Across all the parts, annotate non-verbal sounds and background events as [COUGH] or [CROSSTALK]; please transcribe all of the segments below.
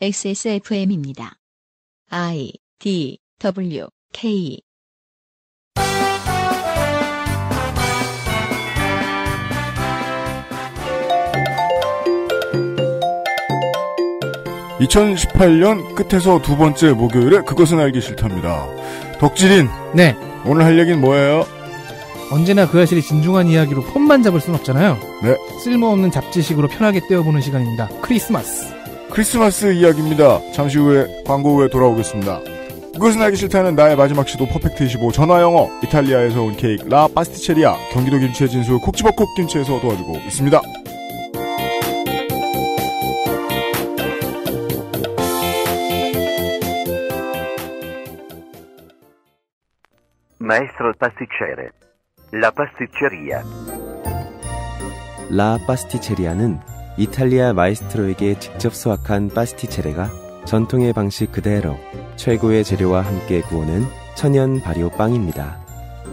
XSFM입니다. I D W K (2018년) 끝에서 두 번째 목요일에 그것은 알기 싫답니다 덕질인 네 오늘 할 얘기는 뭐예요 언제나 그 사실이 진중한 이야기로 폼만 잡을 순 없잖아요 네 쓸모없는 잡지식으로 편하게 떼어보는 시간입니다 크리스마스 크리스마스 이야기입니다. 잠시 후에 광고 후에 돌아오겠습니다. 그것은 알기 싫다는 나의 마지막 시도 퍼펙트 25 전화영어 이탈리아에서 온 케이크 라 파스티체리아 경기도 김치의 진수 콕지버콕 김치에서 도와주고 있습니다. Maestro pasticcere La pasticceria La pasticeria는 이탈리아 마이스트로에게 직접 수확한 파스티체레가 전통의 방식 그대로 최고의 재료와 함께 구우는 천연 발효 빵입니다.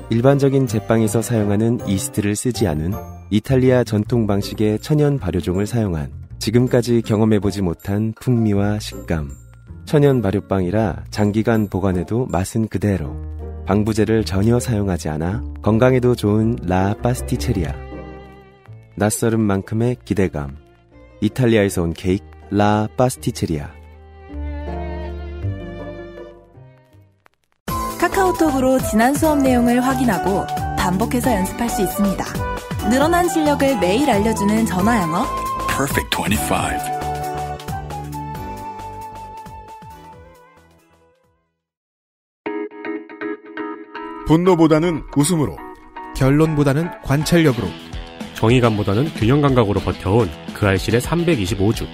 일반적인 제빵에서 사용하는 이스트를 쓰지 않은 이탈리아 전통 방식의 천연 발효종을 사용한 지금까지 경험해보지 못한 풍미와 식감. 천연 발효빵이라 장기간 보관해도 맛은 그대로. 방부제를 전혀 사용하지 않아 건강에도 좋은 라 파스티체리아. 낯설은 만큼의 기대감. 이탈리아에서 온 케이크 라 파스티체리아 카카오톡으로 지난 수업 내용을 확인하고 반복해서 연습할 수 있습니다. 늘어난 실력을 매일 알려주는 전화 영어 p e r 25 분노보다는 웃음으로 결론보다는 관찰력으로 정의감보다는 균형 감각으로 버텨온 그 알실의 325주.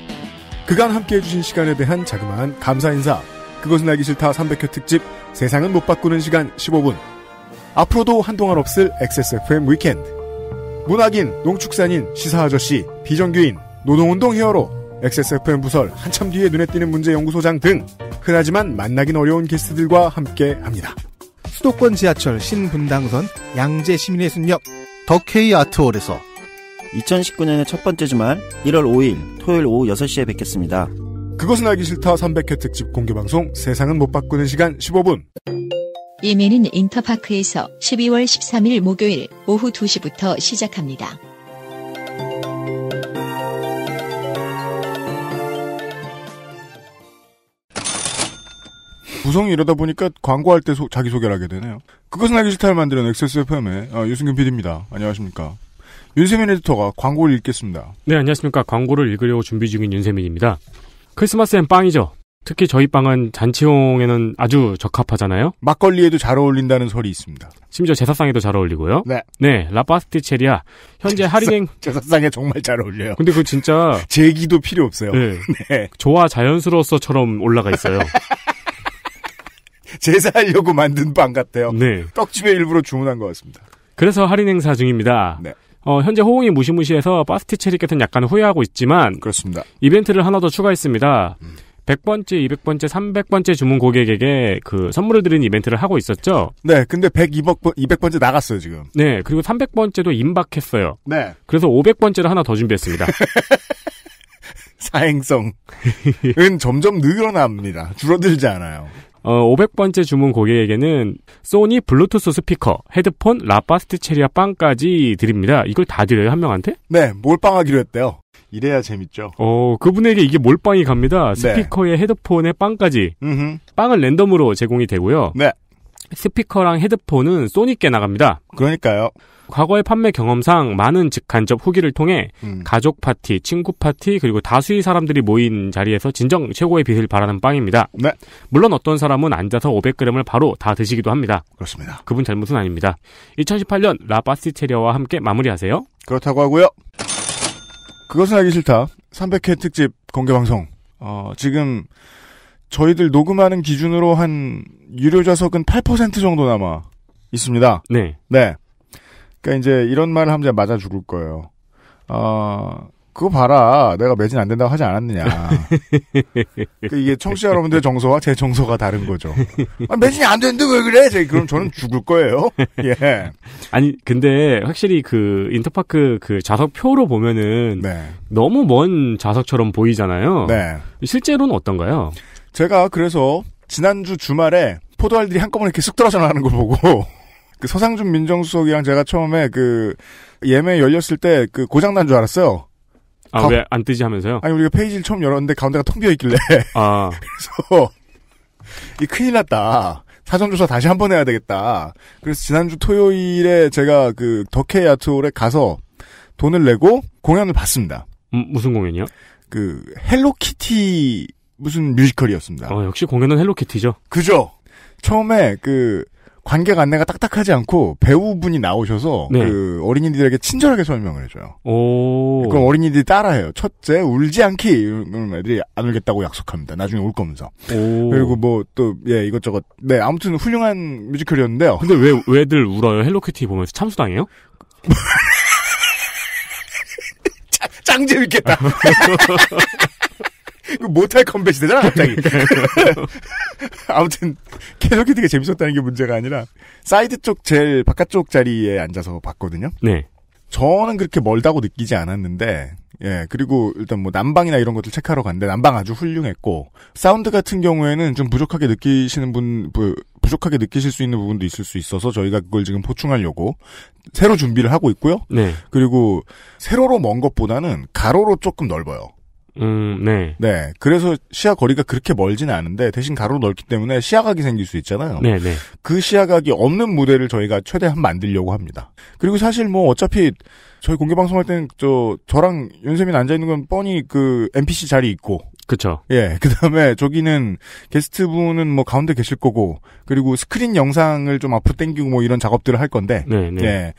그간 함께해주신 시간에 대한 자그마한 감사 인사. 그것은 알기 싫다 300회 특집 세상은 못 바꾸는 시간 15분. 앞으로도 한동안 없을 XSFM 위켄드. 문학인, 농축산인, 시사아저씨, 비정규인, 노동운동 히어로, XSFM 부설, 한참 뒤에 눈에 띄는 문제연구소장 등 흔하지만 만나긴 어려운 게스트들과 함께합니다. 수도권 지하철 신분당선 양재 시민의 순역 더케이 아트홀에서 2019년의 첫 번째 주말 1월 5일 토요일 오후 6시에 뵙겠습니다. 그것은 알기 싫다 300회 특집 공개방송 세상은 못 바꾸는 시간 15분 예매는 인터파크에서 12월 13일 목요일 오후 2시부터 시작합니다. 구성이 이러다 보니까 광고할 때 소, 자기소개를 하게 되네요. 그것은 알기 싫다를 만드는 XSFM의 아, 어, 유승균 PD입니다. 안녕하십니까. 윤세민 에디터가 광고를 읽겠습니다. 네, 안녕하십니까. 광고를 읽으려고 준비 중인 윤세민입니다. 크리스마스엔 빵이죠. 특히 저희 빵은 잔치용에는 아주 적합하잖아요. 막걸리에도 잘 어울린다는 설이 있습니다. 심지어 제사상에도 잘 어울리고요. 네. 네, 라파스티체리아 현재 제사 할인행 제사상에 정말 잘 어울려요. 근데 그 진짜 [LAUGHS] 제기도 필요 없어요. 네. [LAUGHS] 네. 좋아 자연스러워서처럼 올라가 있어요. [LAUGHS] 제사하려고 만든 빵 같아요. 네. 떡집에 일부러 주문한 것 같습니다. 그래서 할인 행사 중입니다. 네. 어, 현재 호응이 무시무시해서 파스티체리께서는 약간 후회하고 있지만 그렇습니다. 이벤트를 하나 더 추가했습니다. 음. 100번째, 200번째, 300번째 주문 고객에게 그 선물을 드리는 이벤트를 하고 있었죠. 네, 근데 102번, 200번째 나갔어요, 지금. 네, 그리고 300번째도 임박했어요. 네. 그래서 500번째를 하나 더 준비했습니다. [LAUGHS] 사행성은 점점 늘어납니다. 줄어들지 않아요. 어, 500번째 주문 고객에게는 소니 블루투스 스피커, 헤드폰, 라파스트 체리아 빵까지 드립니다. 이걸 다 드려요, 한 명한테? 네, 몰빵하기로 했대요. 이래야 재밌죠. 어, 그분에게 이게 몰빵이 갑니다. 네. 스피커에 네. 헤드폰에 빵까지. 음흠. 빵은 랜덤으로 제공이 되고요. 네. 스피커랑 헤드폰은 소니께 나갑니다. 그러니까요. 과거의 판매 경험상 많은 직간접 후기를 통해 음. 가족 파티, 친구 파티 그리고 다수의 사람들이 모인 자리에서 진정 최고의 빛을 바라는 빵입니다. 네. 물론 어떤 사람은 앉아서 500g을 바로 다 드시기도 합니다. 그렇습니다. 그분 잘못은 아닙니다. 2018년 라바시 체리아와 함께 마무리하세요. 그렇다고 하고요. 그것은 알기 싫다. 300회 특집 공개 방송. 어, 지금 저희들 녹음하는 기준으로 한 유료 좌석은 8% 정도 남아 있습니다. 네. 네. 그러니까 이제 이런 말을 하면 맞아 죽을 거예요. 어, 그거 봐라. 내가 매진 안 된다고 하지 않았느냐. [LAUGHS] 그러니까 이게 청취자 여러분들의 정서와 제 정서가 다른 거죠. 아, 매진이 안 되는데 왜 그래? 제, 그럼 저는 죽을 거예요. [LAUGHS] 예. 아니, 근데 확실히 그 인터파크 그 좌석표로 보면은 네. 너무 먼 좌석처럼 보이잖아요. 네. 실제로는 어떤가요? 제가 그래서 지난주 주말에 포도알들이 한꺼번에 이렇게 쑥 떨어져 나가는 걸 보고 그 서상준 민정수석이랑 제가 처음에 그 예매 열렸을 때 그 고장난 줄 알았어요. 아, 왜 안 뜨지 하면서요? 아니, 우리가 페이지를 처음 열었는데 가운데가 텅 비어있길래. [LAUGHS] 아. 그래서, 이 큰일 났다. 사전조사 다시 한번 해야 되겠다. 그래서 지난주 토요일에 제가 그 덕해 야트홀에 가서 돈을 내고 공연을 봤습니다. 음, 무슨 공연이요? 그 헬로키티 무슨 뮤지컬이었습니다. 어, 역시 공연은 헬로키티죠. 그죠. 처음에 그 관객 안내가 딱딱하지 않고 배우분이 나오셔서 네. 그 어린이들에게 친절하게 설명을 해줘요. 오. 그럼 어린이들이 따라해요. 첫째 울지 않기 이런 애들이 안 울겠다고 약속합니다. 나중에 올 거면서. 오. 그리고 뭐 또 예 이것저것 네 아무튼 훌륭한 뮤지컬이었는데요. 근데 왜 왜들 울어요? 헬로키티 보면서 참수당해요? [LAUGHS] 짱 재밌겠다. [LAUGHS] 그 모탈 컴뱃이 되잖아, 갑자기. [LAUGHS] [LAUGHS] 아무튼, 캐서이 되게 재밌었다는 게 문제가 아니라, 사이드 쪽 제일 바깥쪽 자리에 앉아서 봤거든요. 네. 저는 그렇게 멀다고 느끼지 않았는데, 예, 그리고 일단 뭐 난방이나 이런 것들 체크하러 갔는데, 난방 아주 훌륭했고, 사운드 같은 경우에는 좀 부족하게 느끼시는 분, 부, 부족하게 느끼실 수 있는 부분도 있을 수 있어서 저희가 그걸 지금 보충하려고 새로 준비를 하고 있고요. 네. 그리고 세로로 먼 것보다는 가로로 조금 넓어요. 음, 네. 네. 그래서 시야 거리가 그렇게 멀지는 않은데 대신 가로 로 넓기 때문에 시야각이 생길 수 있잖아요. 네, 네. 그 시야각이 없는 무대를 저희가 최대한 만들려고 합니다. 그리고 사실 뭐 어차피 저희 공개 방송할 때는 저 저랑 윤세민 앉아 있는 건 뻔히 그 NPC 자리 있고 그렇죠. 예. [LAUGHS] 그다음에 저기는 게스트분은 뭐 가운데 계실 거고 그리고 스크린 영상을 좀 앞으로 당기고 뭐 이런 작업들을 할 건데 네, 네. 예.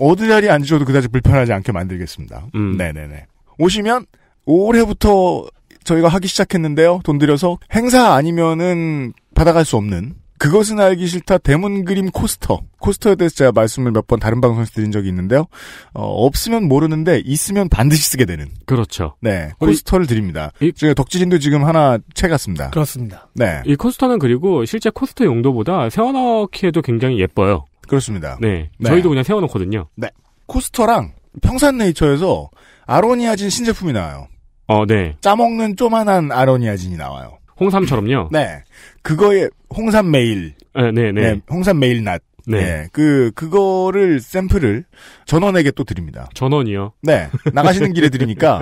어디 자리에 앉으셔도 그다지 불편하지 않게 만들겠습니다. 음. 네, 네, 네. 오시면 올해부터 저희가 하기 시작했는데요. 돈 들여서 행사 아니면은 받아갈 수 없는 그것은 알기 싫다 대문 그림 코스터 코스터에 대해서 제가 말씀을 몇 번 다른 방송에서 드린 적이 있는데요. 어, 없으면 모르는데 있으면 반드시 쓰게 되는 그렇죠. 네 어, 코스터를 드립니다. 이, 제가 덕지진도 지금 하나 채갔습니다. 그렇습니다. 네이 코스터는 그리고 실제 코스터 용도보다 세워넣기에도 굉장히 예뻐요. 그렇습니다. 네, 네. 저희도 그냥 세워놓거든요. 네 코스터랑 평산네이처에서 아로니아진 신제품이 나와요. 어, 네. 짜먹는 쪼만한 아로니아 진이 나와요. 홍삼처럼요? 네. 그거에 홍삼 메일. 네, 네, 네. 네 홍삼 메일 낫. 네. 네. 그, 그거를, 샘플을 전원에게 또 드립니다. 전원이요? 네. 나가시는 길에 드리니까,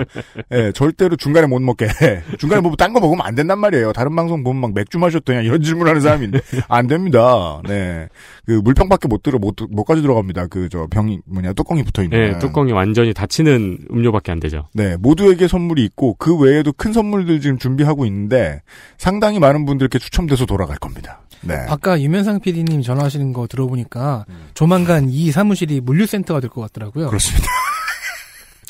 네, 절대로 중간에 못 먹게. [LAUGHS] 중간에 뭐, 딴 거 먹으면 안 된단 말이에요. 다른 방송 보면 막 맥주 마셨더냐, 이런 질문 하는 사람인데. 안 됩니다. 네. 그, 물병밖에 못 들어, 못, 못 가져 들어갑니다. 그, 저, 병이, 뭐냐, 뚜껑이 붙어 있는. 네, 뚜껑이 완전히 닫히는 음료밖에 안 되죠. 네. 모두에게 선물이 있고, 그 외에도 큰 선물들 지금 준비하고 있는데, 상당히 많은 분들께 추첨돼서 돌아갈 겁니다. 네. 아까 유면상 PD님 전화하시는 거 들어보니까 음. 조만간 이 사무실이 물류센터가 될 것 같더라고요. 그렇습니다.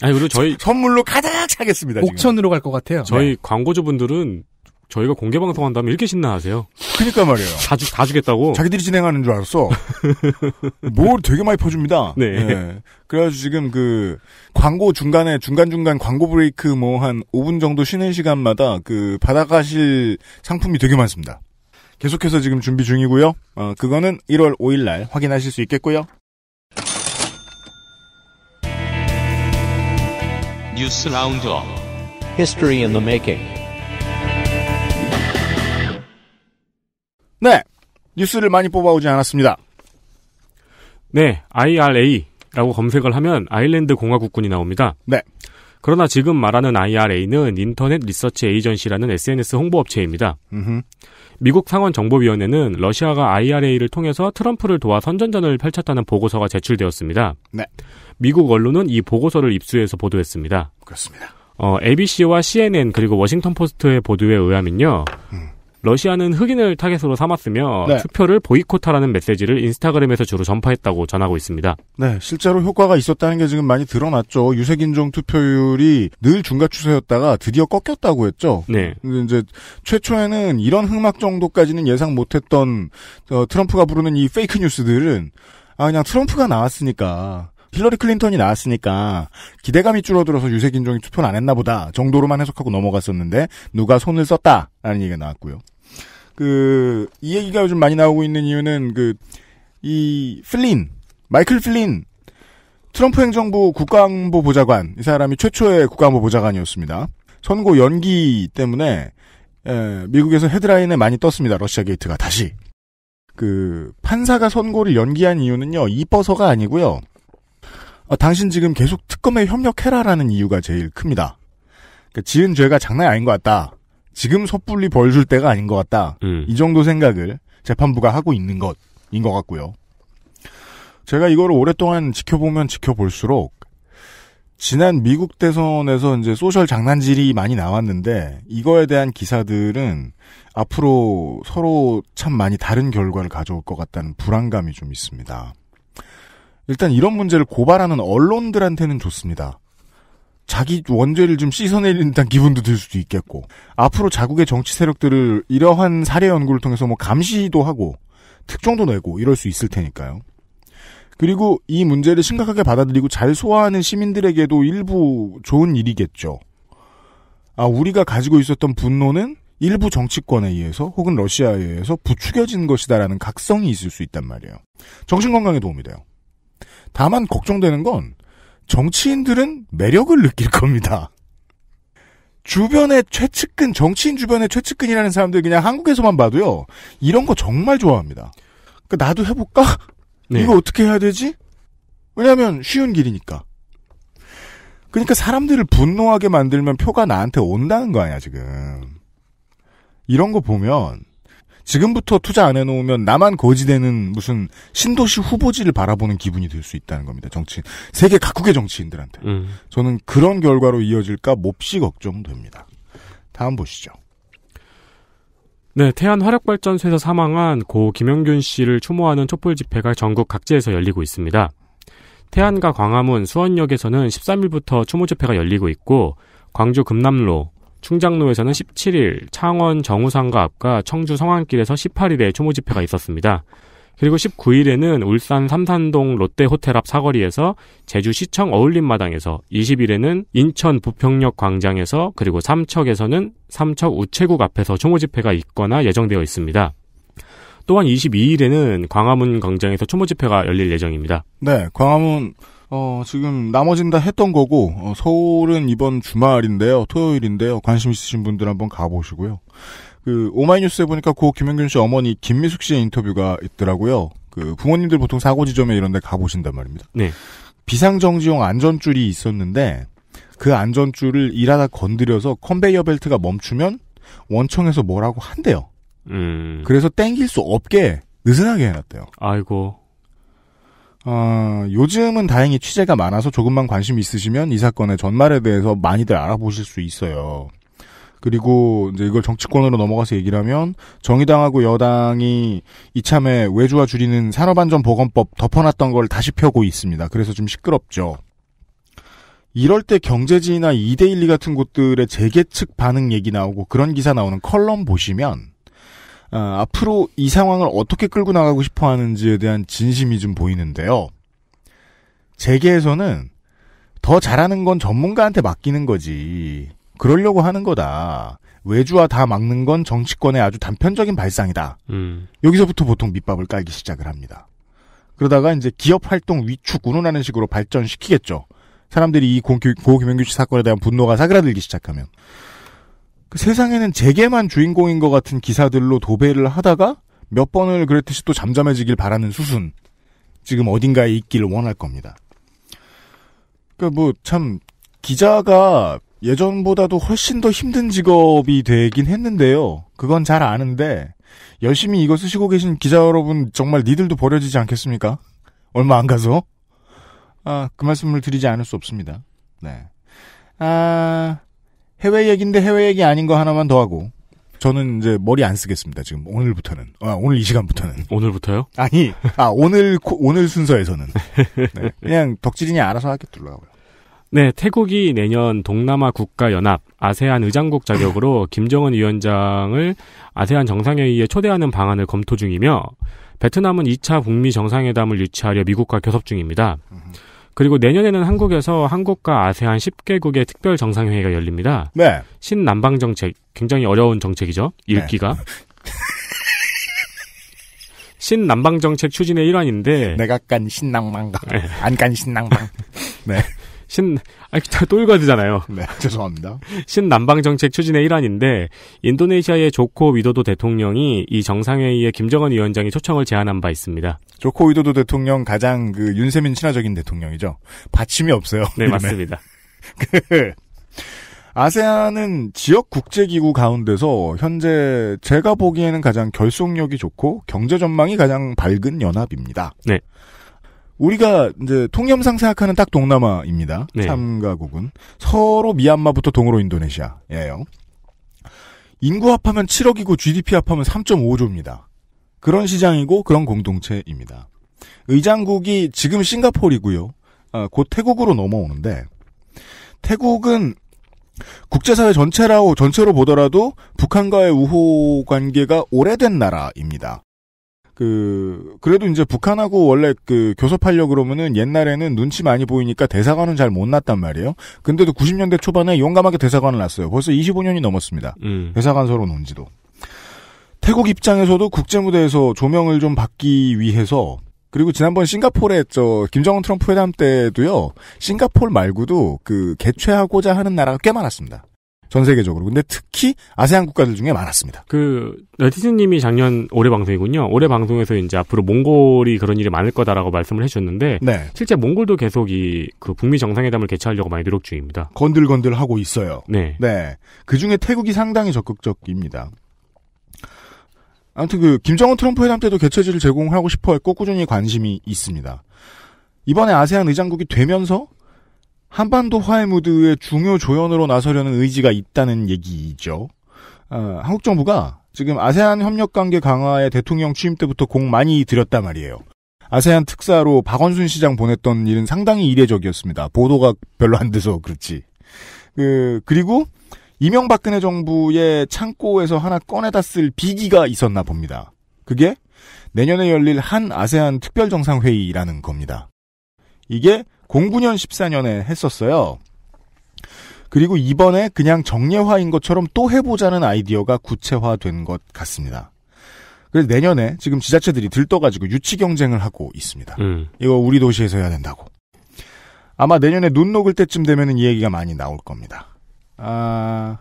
아니 그리고 저희 [LAUGHS] 선물로 가득 차겠습니다. 옥천으로 갈 것 같아요. 저희 네. 광고주분들은 저희가 공개 방송한다면 이렇게 신나하세요. 그니까 러 말이에요. 다, 주, 다 주겠다고. 자기들이 진행하는 줄 알았어. [LAUGHS] 뭘 되게 많이 퍼줍니다. 네. 네. 그래가지고 지금 그 광고 중간에 중간중간 광고 브레이크 뭐 한 5분 정도 쉬는 시간마다 그 받아가실 상품이 되게 많습니다. 계속해서 지금 준비 중이고요. 어, 그거는 1월 5일 날 확인하실 수 있겠고요. 뉴스 라운드업 History in the making. 네. 뉴스를 많이 뽑아오지 않았습니다. 네, IRA라고 검색을 하면 아일랜드 공화국군이 나옵니다. 네. 그러나 지금 말하는 IRA는 인터넷 리서치 에이전시라는 SNS 홍보업체입니다. 음흠. 미국 상원 정보위원회는 러시아가 IRA를 통해서 트럼프를 도와 선전전을 펼쳤다는 보고서가 제출되었습니다. 네. 미국 언론은 이 보고서를 입수해서 보도했습니다. 그렇습니다. 어, ABC와 CNN 그리고 워싱턴 포스트의 보도에 의하면요. 음. 러시아는 흑인을 타겟으로 삼았으며 네. 투표를 보이콧하라는 메시지를 인스타그램에서 주로 전파했다고 전하고 있습니다. 네, 실제로 효과가 있었다는 게 지금 많이 드러났죠. 유색인종 투표율이 늘 중간 추세였다가 드디어 꺾였다고 했죠. 네. 이제 최초에는 이런 흑막 정도까지는 예상 못했던 어, 트럼프가 부르는 이 페이크 뉴스들은 아 그냥 트럼프가 나왔으니까 힐러리 클린턴이 나왔으니까 기대감이 줄어들어서 유색인종이 투표를 안 했나 보다 정도로만 해석하고 넘어갔었는데 누가 손을 썼다라는 얘기가 나왔고요. 그, 이 얘기가 요즘 많이 나오고 있는 이유는 그, 이 플린, 마이클 플린, 트럼프 행정부 국가안보 보좌관, 이 사람이 최초의 국가안보 보좌관이었습니다. 선거 연기 때문에, 에, 미국에서 헤드라인에 많이 떴습니다. 러시아 게이트가 다시. 그, 판사가 선고를 연기한 이유는요, 이뻐서가 아니고요. 어, 당신 지금 계속 특검에 협력해라라는 이유가 제일 큽니다. 그까 그러니까 지은 죄가 장난이 아닌 것 같다. 지금 섣불리 벌줄 때가 아닌 것 같다. 음. 이 정도 생각을 재판부가 하고 있는 것인 것 같고요. 제가 이거를 오랫동안 지켜보면 지켜볼수록 지난 미국 대선에서 이제 소셜 장난질이 많이 나왔는데 이거에 대한 기사들은 앞으로 서로 참 많이 다른 결과를 가져올 것 같다는 불안감이 좀 있습니다. 일단 이런 문제를 고발하는 언론들한테는 좋습니다. 자기 원죄를 좀 씻어내린 다는 기분도 들 수도 있겠고 앞으로 자국의 정치 세력들을 이러한 사례 연구를 통해서 뭐 감시도 하고 특종도 내고 이럴 수 있을 테니까요. 그리고 이 문제를 심각하게 받아들이고 잘 소화하는 시민들에게도 일부 좋은 일이겠죠. 아, 우리가 가지고 있었던 분노는 일부 정치권에 의해서 혹은 러시아에 의해서 부추겨진 것이다라는 각성이 있을 수 있단 말이에요. 정신 건강에 도움이 돼요. 다만 걱정되는 건 정치인들은 매력을 느낄 겁니다. 주변의 최측근, 정치인 주변의 최측근이라는 사람들 그냥 한국에서만 봐도요, 이런 거 정말 좋아합니다. 그 나도 해볼까? 네. 이거 어떻게 해야 되지? 왜냐면 하 쉬운 길이니까. 그러니까 사람들을 분노하게 만들면 표가 나한테 온다는 거 아니야, 지금. 이런 거 보면, 지금부터 투자 안 해놓으면 나만 거지되는 무슨 신도시 후보지를 바라보는 기분이 들 수 있다는 겁니다. 정치인 세계 각국의 정치인들한테 음. 저는 그런 결과로 이어질까 몹시 걱정됩니다. 다음 보시죠. 네, 태안 화력발전소에서 사망한 고 김영균 씨를 추모하는 촛불 집회가 전국 각지에서 열리고 있습니다. 태안과 광화문, 수원역에서는 13일부터 추모 집회가 열리고 있고 광주 금남로, 충장로에서는 17일, 창원 정우상가 앞과 청주 성안길에서 18일에 초모 집회가 있었습니다. 그리고 19일에는 울산 삼산동 롯데호텔 앞 사거리에서 제주시청 어울림마당에서 20일에는 인천 부평역 광장에서 그리고 삼척에서는 삼척 우체국 앞에서 초모 집회가 있거나 예정되어 있습니다. 또한 22일에는 광화문 광장에서 초모 집회가 열릴 예정입니다. 네, 광화문 어, 지금 나머진다 했던 거고 어, 서울은 이번 주말인데요. 토요일인데요. 관심 있으신 분들 한번 가보시고요. 그 오마이뉴스에 보니까 고 김현균 씨 어머니 김미숙 씨의 인터뷰가 있더라고요. 그 부모님들 보통 사고 지점에 이런 데 가보신단 말입니다. 네. 비상정지용 안전줄이 있었는데 그 안전줄을 일하다 건드려서 컨베이어 벨트가 멈추면 원청에서 뭐라고 한대요. 음. 그래서 땡길 수 없게 느슨하게 해놨대요. 아이고. 어, 요즘은 다행히 취재가 많아서 조금만 관심 있으시면 이 사건의 전말에 대해서 많이들 알아보실 수 있어요. 그리고 이제 이걸 정치권으로 넘어가서 얘기를 하면 정의당하고 여당이 이참에 외주화 줄이는 산업안전보건법 덮어놨던 걸 다시 펴고 있습니다. 그래서 좀 시끄럽죠. 이럴 때 경제지나 이데일리 같은 곳들의 재계측 반응 얘기 나오고 그런 기사 나오는 컬럼 보시면 어, 앞으로 이 상황을 어떻게 끌고 나가고 싶어 하는지에 대한 진심이 좀 보이는데요. 재계에서는 더 잘하는 건 전문가한테 맡기는 거지. 그러려고 하는 거다. 외주와 다 막는 건 정치권의 아주 단편적인 발상이다. 음. 여기서부터 보통 밑밥을 깔기 시작을 합니다. 그러다가 이제 기업 활동 위축 운운하는 식으로 발전시키겠죠. 사람들이 이 고, 고 김영규 씨 사건에 대한 분노가 사그라들기 시작하면 그 세상에는 제게만 주인공인 것 같은 기사들로 도배를 하다가 몇 번을 그랬듯이 또 잠잠해지길 바라는 수순. 지금 어딘가에 있기를 원할 겁니다. 그 뭐참 그러니까 기자가 예전보다도 훨씬 더 힘든 직업이 되긴 했는데요. 그건 잘 아는데 열심히 이거 쓰시고 계신 기자 여러분 정말 니들도 버려지지 않겠습니까? 얼마 안 가서 아 그 말씀을 드리지 않을 수 없습니다. 네. 아 해외 얘기인데 해외 얘기 아닌 거 하나만 더 하고 저는 이제 머리 안 쓰겠습니다. 지금 오늘부터는 아, 오늘 이 시간부터는 오늘부터요? 아니 아 오늘 오늘 순서에서는 네, 그냥 덕질인이 알아서 하겠더라고요. 네, 태국이 내년 동남아 국가 연합 아세안 의장국 자격으로 [CLEARS THROAT] 김정은 위원장을 아세안 정상회의에 초대하는 방안을 검토 중이며 베트남은 2차 북미 정상회담을 유치하려 미국과 교섭 중입니다. 그리고 내년에는 한국에서 한국과 아세안 10개국의 특별 정상회의가 열립니다. 네. 신남방 정책 굉장히 어려운 정책이죠. 네. 읽기가. 네. [LAUGHS] 신남방 정책 추진의 일환인데 내가 간신남방 네. 안간 신남방. 네. 신, 아, 또 읽어야 되잖아요. 네, 죄송합니다. 신남방 정책 추진의 일환인데, 인도네시아의 조코 위도도 대통령이 이 정상회의에 김정은 위원장이 초청을 제안한 바 있습니다. 조코 위도도 대통령 가장 그 윤세민 친화적인 대통령이죠. 받침이 없어요. 네, 맞습니다. 그 아세안은 지역 국제기구 가운데서 현재 제가 보기에는 가장 결속력이 좋고 경제 전망이 가장 밝은 연합입니다. 네. 우리가 이제 통념상 생각하는 딱 동남아입니다. 네. 참가국은 서로 미얀마부터 동으로 인도네시아예요. 인구 합하면 7억이고 GDP 합하면 3.5조입니다. 그런 시장이고 그런 공동체입니다. 의장국이 지금 싱가포르이고요. 아, 곧 태국으로 넘어오는데 태국은 국제사회 전체라고 전체로 보더라도 북한과의 우호 관계가 오래된 나라입니다. 그 그래도 이제 북한하고 원래 그 교섭하려 그러면은 옛날에는 눈치 많이 보이니까 대사관은 잘 못 났단 말이에요. 근데도 90년대 초반에 용감하게 대사관을 났어요. 벌써 25년이 넘었습니다. 음. 대사관 서로 논지도. 태국 입장에서도 국제 무대에서 조명을 좀 받기 위해서 그리고 지난번 싱가포르에 저 김정은 트럼프 회담 때도요. 싱가폴 말고도 그 개최하고자 하는 나라가 꽤 많았습니다. 전 세계적으로. 근데 특히 아세안 국가들 중에 많았습니다. 그 네티즌님이 작년 올해 방송이군요. 올해 방송에서 이제 앞으로 몽골이 그런 일이 많을 거다라고 말씀을 해주셨는데 네. 실제 몽골도 계속 이 그 북미 정상회담을 개최하려고 많이 노력 중입니다. 건들건들 하고 있어요. 네. 네. 그 중에 태국이 상당히 적극적입니다. 아무튼 그 김정은 트럼프 회담 때도 개최지를 제공하고 싶어 했고 꾸준히 관심이 있습니다. 이번에 아세안 의장국이 되면서 한반도 화해 무드의 중요 조연으로 나서려는 의지가 있다는 얘기죠. 어, 한국 정부가 지금 아세안 협력 관계 강화에 대통령 취임 때부터 공 많이 들였단 말이에요. 아세안 특사로 박원순 시장 보냈던 일은 상당히 이례적이었습니다. 보도가 별로 안 돼서 그렇지. 그, 그리고 이명박근혜 정부의 창고에서 하나 꺼내다 쓸 비기가 있었나 봅니다. 그게 내년에 열릴 한 아세안 특별정상회의라는 겁니다. 이게 09년 14년에 했었어요. 그리고 이번에 그냥 정례화인 것처럼 또 해보자는 아이디어가 구체화된 것 같습니다. 그래서 내년에 지금 지자체들이 들떠가지고 유치 경쟁을 하고 있습니다. 음. 이거 우리 도시에서 해야 된다고. 아마 내년에 눈 녹을 때쯤 되면은 이 얘기가 많이 나올 겁니다. 아,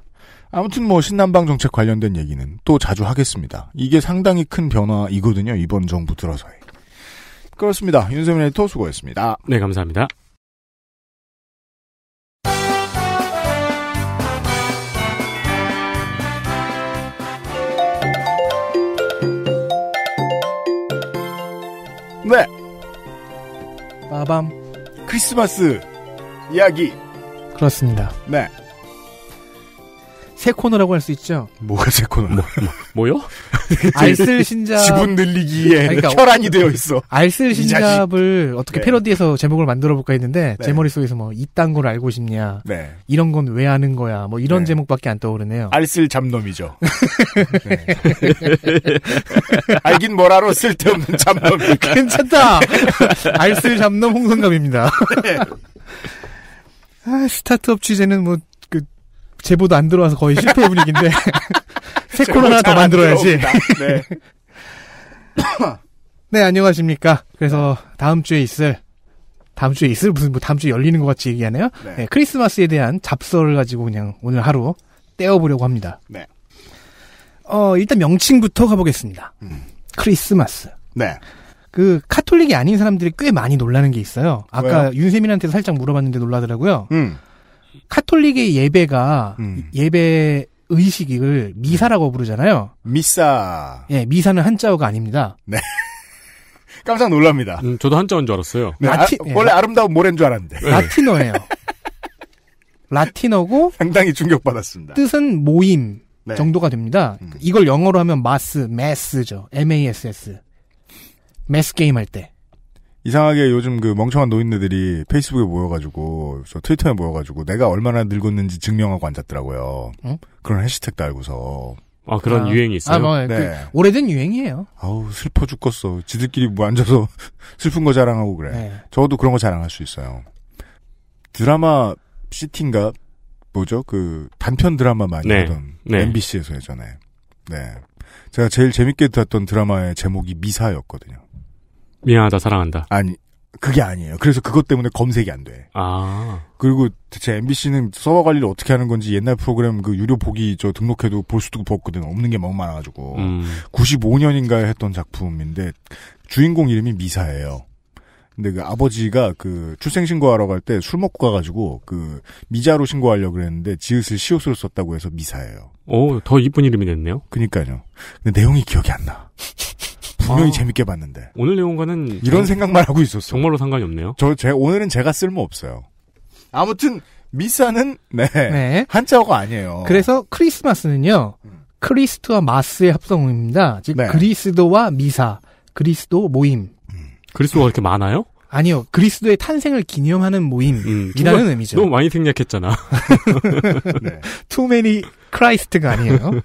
아무튼 뭐 신남방 정책 관련된 얘기는 또 자주 하겠습니다. 이게 상당히 큰 변화이거든요. 이번 정부 들어서에. 그렇습니다. 윤세민 의디터 수고했습니다. 네, 감사합니다. 네. 빠밤. 크리스마스 이야기. 그렇습니다. 네. 새 코너라고 할 수 있죠. 뭐가 새 코너? 뭐, 뭐, 요 [LAUGHS] 알쓸 신잡. 지분 늘리기에 그러니까 혈안이 되어 있어. 알쓸 신잡을 어떻게 네. 패러디해서 제목을 만들어 볼까 했는데 네. 제 머릿속에서 뭐 이딴 걸 알고 싶냐. 네. 이런 건왜 아는 거야. 뭐 이런 네. 제목밖에 안 떠오르네요. 알쓸 잡놈이죠. [LAUGHS] 네. [LAUGHS] 알긴 뭐라로 쓸데없는 잡놈. 괜찮다. 알쓸 잡놈 홍성갑입니다. 네. 아, 스타트업 취재는 뭐 제보도 안 들어와서 거의 실패 분위기인데 [LAUGHS] 새 코너 하나 더 만들어야지. 네. [COUGHS] 네 안녕하십니까. 그래서 네. 다음 주에 있을 다음 주에 있을 무슨 뭐 다음 주에 열리는 것 같이 얘기하네요. 네. 네, 크리스마스에 대한 잡설을 가지고 그냥 오늘 하루 떼어보려고 합니다. 네. 어 일단 명칭부터 가보겠습니다. 음. 크리스마스. 네. 그 카톨릭이 아닌 사람들이 꽤 많이 놀라는 게 있어요. 아까 윤세민한테도 살짝 물어봤는데 놀라더라고요. 음. 카톨릭의 예배가 음. 예배 의식을 미사라고 부르잖아요. 미사. 예, 미사는 한자어가 아닙니다. 네. [LAUGHS] 깜짝 놀랍니다. 음, 저도 한자어인 줄 알았어요. 네, 라티, 아, 예, 원래 예, 아름다운 모래인 줄 알았는데. 네. 라틴어예요. [LAUGHS] 라틴어고 상당히 충격받았습니다. 뜻은 모임 네. 정도가 됩니다. 음. 이걸 영어로 하면 마스, 매스죠. M A S S. 매스 게임 할 때. 이상하게 요즘 그 멍청한 노인네들이 페이스북에 모여가지고 저 트위터에 모여가지고 내가 얼마나 늙었는지 증명하고 앉았더라고요. 응? 그런 해시태그 달고서. 아 그런 아, 유행이 있어요. 아, 뭐, 그 네. 그 오래된 유행이에요. 아우 슬퍼 죽겠어. 지들끼리 뭐 앉아서 [LAUGHS] 슬픈 거 자랑하고 그래. 네. 저도 그런 거 자랑할 수 있어요. 드라마 시티인가 뭐죠? 그 단편 드라마 많이 네. 하던 네. MBC에서 예전에. 네. 제가 제일 재밌게 었던 드라마의 제목이 미사였거든요. 미안하다 사랑한다. 아니 그게 아니에요. 그래서 그것 때문에 검색이 안 돼. 아. 그리고 대체 MBC는 서버 관리를 어떻게 하는 건지 옛날 프로그램 그 유료 보기 저 등록해도 볼 수도 없거든. 없는 게 너무 많아가지고. 음. 95년인가에 했던 작품인데 주인공 이름이 미사예요. 근데 그 아버지가 그 출생 신고하러 갈 때 술 먹고 가가지고 그 미자로 신고하려고 그랬는데 지읒을 시옷으로 썼다고 해서 미사예요. 오, 더 이쁜 이름이 됐네요. 그니까요. 근데 내용이 기억이 안 나. 분명히 아, 재밌게 봤는데. 오늘 내용과는 이런 생각만 하고 있었어. 정말로 상관이 없네요. 저제 오늘은 제가 쓸모 없어요. 아무튼 미사는 네, 네. 한자어가 아니에요. 그래서 크리스마스는요. 크리스트와 마스의 합성어입니다. 즉 네. 그리스도와 미사, 그리스도 모임. 음. 그리스도가 그렇게 많아요? 아니요. 그리스도의 탄생을 기념하는 모임이라는 음, 의미죠. 너무 많이 생략했잖아. [LAUGHS] 네. Too many Christ가 아니에요. 음.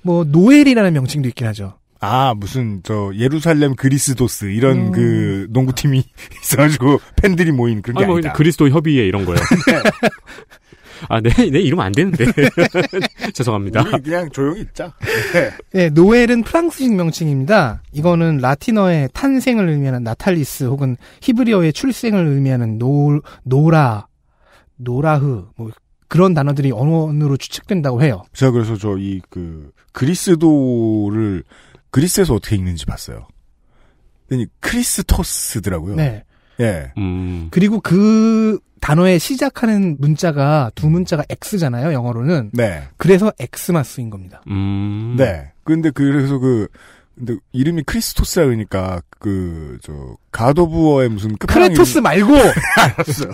뭐 노엘이라는 명칭도 있긴 하죠. 아 무슨 저 예루살렘 그리스도스 이런 음. 그 농구팀이 [LAUGHS] 있어가지고 팬들이 모인 그런 게 아니, 뭐 아니다. 그리스도 협의회 이런 거예요. [LAUGHS] 아, 내, 내 이름 안 되는데. [LAUGHS] 죄송합니다. 우리 그냥 조용히 있자. 네. 네, 노엘은 프랑스식 명칭입니다. 이거는 라틴어의 탄생을 의미하는 나탈리스 혹은 히브리어의 출생을 의미하는 노, 노라, 노라흐, 뭐, 그런 단어들이 언어로 추측된다고 해요. 제가 그래서 저 이 그 그리스도를 그리스에서 어떻게 읽는지 봤어요. 그니 크리스토스더라고요. 네. 예. 음. 그리고 그 단어에 시작하는 문자가 두 문자가 X잖아요, 영어로는. 네. 그래서 엑스마스인 겁니다. 음. 네. 근데 그래서 그 근데 이름이 크리스토스라 그러니까 그 저 가도부어의 무슨 크레토스 말고 [LAUGHS] 알았어.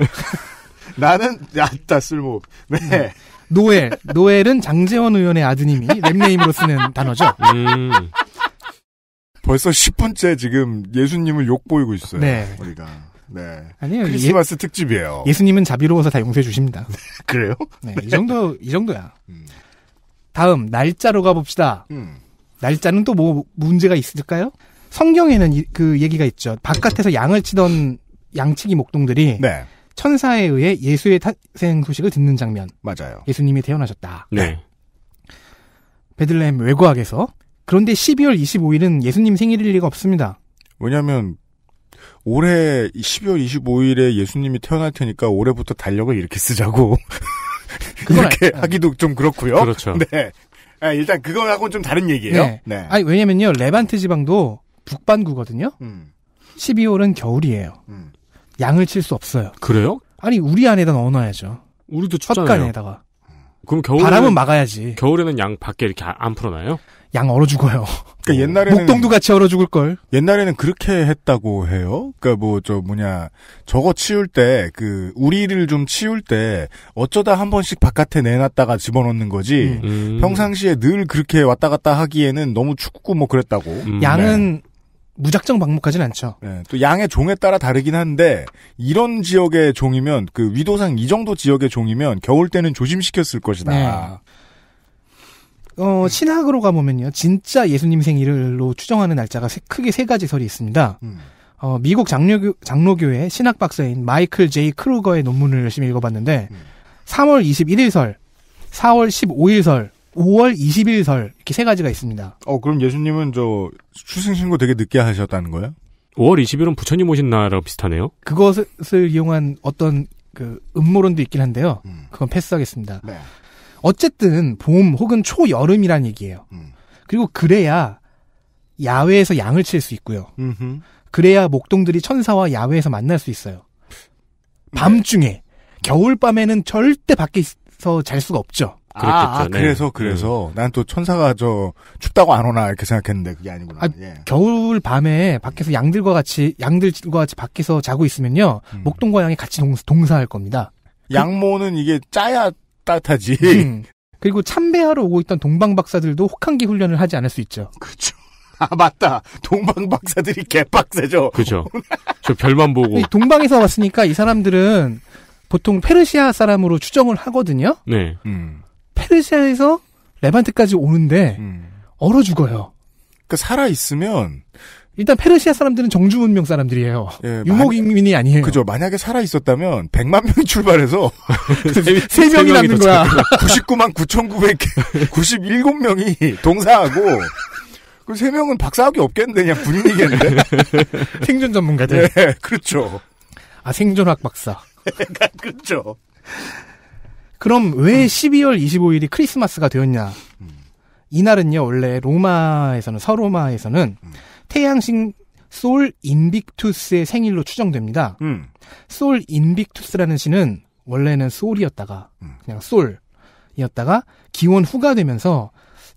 나는 야따 쓸모. 네. 음. 노엘. 노엘은 장재원 의원의 아드님이 랩네임으로 쓰는 단어죠. 음. 벌써 10분째 지금 예수님을 욕보이고 있어요. 네. 우리가. 네. 아니요. 크리스마스 예, 특집이에요. 예수님은 자비로워서 다 용서해 주십니다. [LAUGHS] 네, 그래요? 네, 네, 이 정도 이 정도야. 음. 다음 날짜로 가봅시다. 음. 날짜는 또 뭐 문제가 있을까요? 성경에는 이, 그 얘기가 있죠. 바깥에서 양을 치던 양치기 목동들이 네. 천사에 의해 예수의 탄생 소식을 듣는 장면. 맞아요. 예수님이 태어나셨다. 네. 베들레헴 외곽에서 그런데 12월 25일은 예수님 생일일 리가 없습니다. 왜냐하면 올해 12월 25일에 예수님이 태어날 테니까 올해부터 달력을 이렇게 쓰자고 [LAUGHS] 그렇게 아, 하기도 좀 그렇고요. 그렇죠. [LAUGHS] 네. 아, 일단 그거하고는 좀 다른 얘기예요. 네. 네. 아니 왜냐면요 레반트 지방도 북반구거든요. 음. 12월은 겨울이에요. 음. 양을 칠 수 없어요. 그래요? 아니 우리 안에다 넣어놔야죠. 우리도 춥잖아요. 헛간에다가. 그럼 겨울 바람은 막아야지. 겨울에는 양 밖에 이렇게 안 풀어놔요? 양 얼어 죽어요. 그러니까 옛날에는 목동도 같이 얼어 죽을 걸. 옛날에는 그렇게 했다고 해요. 그러니까 뭐 저 뭐냐 저거 치울 때 그 우리를 좀 치울 때 어쩌다 한 번씩 바깥에 내놨다가 집어넣는 거지. 음. 평상시에 늘 그렇게 왔다 갔다 하기에는 너무 춥고 뭐 그랬다고. 음. 양은 네. 무작정 방목하진 않죠. 네, 또 양의 종에 따라 다르긴 한데 이런 지역의 종이면 그 위도상 이 정도 지역의 종이면 겨울 때는 조심시켰을 것이다. 네. 어, 신학으로 가보면요. 진짜 예수님 생일로 추정하는 날짜가 세, 크게 세 가지 설이 있습니다. 음. 어, 미국 장로교, 장로교회 신학 박사인 마이클 제이 크루거의 논문을 열심히 읽어봤는데, 음. 3월 21일 설, 4월 15일 설, 5월 20일 설, 이렇게 세 가지가 있습니다. 어, 그럼 예수님은 저, 출생신고 되게 늦게 하셨다는 거예요? 5월 20일은 부처님 오신 날하고 비슷하네요? 그것을 이용한 어떤 그 음모론도 있긴 한데요. 음. 그건 패스하겠습니다. 네. 어쨌든 봄 혹은 초여름이란 얘기예요. 음. 그리고 그래야 야외에서 양을 칠 수 있고요. 음흠. 그래야 목동들이 천사와 야외에서 만날 수 있어요. 밤중에 네. 겨울밤에는 절대 밖에서 잘 수가 없죠. 그렇겠죠. 아, 아, 그래서 네. 그래서 음. 난또 천사가 저 춥다고 안 오나 이렇게 생각했는데 그게 아니구나. 아, 예. 겨울 밤에 밖에서 음. 양들과 같이 양들과 같이 밖에서 자고 있으면요 음. 목동과 양이 같이 동사, 할 겁니다. 그 양모는 이게 짜야 따뜻하지. 음. 그리고 참배하러 오고 있던 동방 박사들도 혹한기 훈련을 하지 않을 수 있죠. 그렇죠. 아 맞다. 동방 박사들이 개빡세죠. 그죠. 저 별만 보고. 동방에서 왔으니까 이 사람들은 보통 페르시아 사람으로 추정을 하거든요. 네. 음. 페르시아에서 레반트까지 오는데 음. 얼어 죽어요. 그 그러니까 살아 있으면 일단 페르시아 사람들은 정주 문명 사람들이에요. 예, 유목인민이 아니에요. 그죠. 만약에 살아 있었다면 100만 명이 출발해서 3명이 [LAUGHS] 남는 거야. 99만 9,997명이 동사하고 그 3명은 박사학위 없겠는데 그냥 군인이겠는데. [LAUGHS] 생존 전문가들. 예, 그렇죠. 아, 생존학 박사. [LAUGHS] 그렇죠. 그럼 왜 12월 음. 25일이 크리스마스가 되었냐? 음. 이날은요, 원래 로마에서는 서로마에서는 음. 태양신 솔 인빅투스의 생일로 추정됩니다. 음. 솔 인빅투스라는 신은 원래는 솔이었다가 음. 그냥 솔이었다가 기원 후가 되면서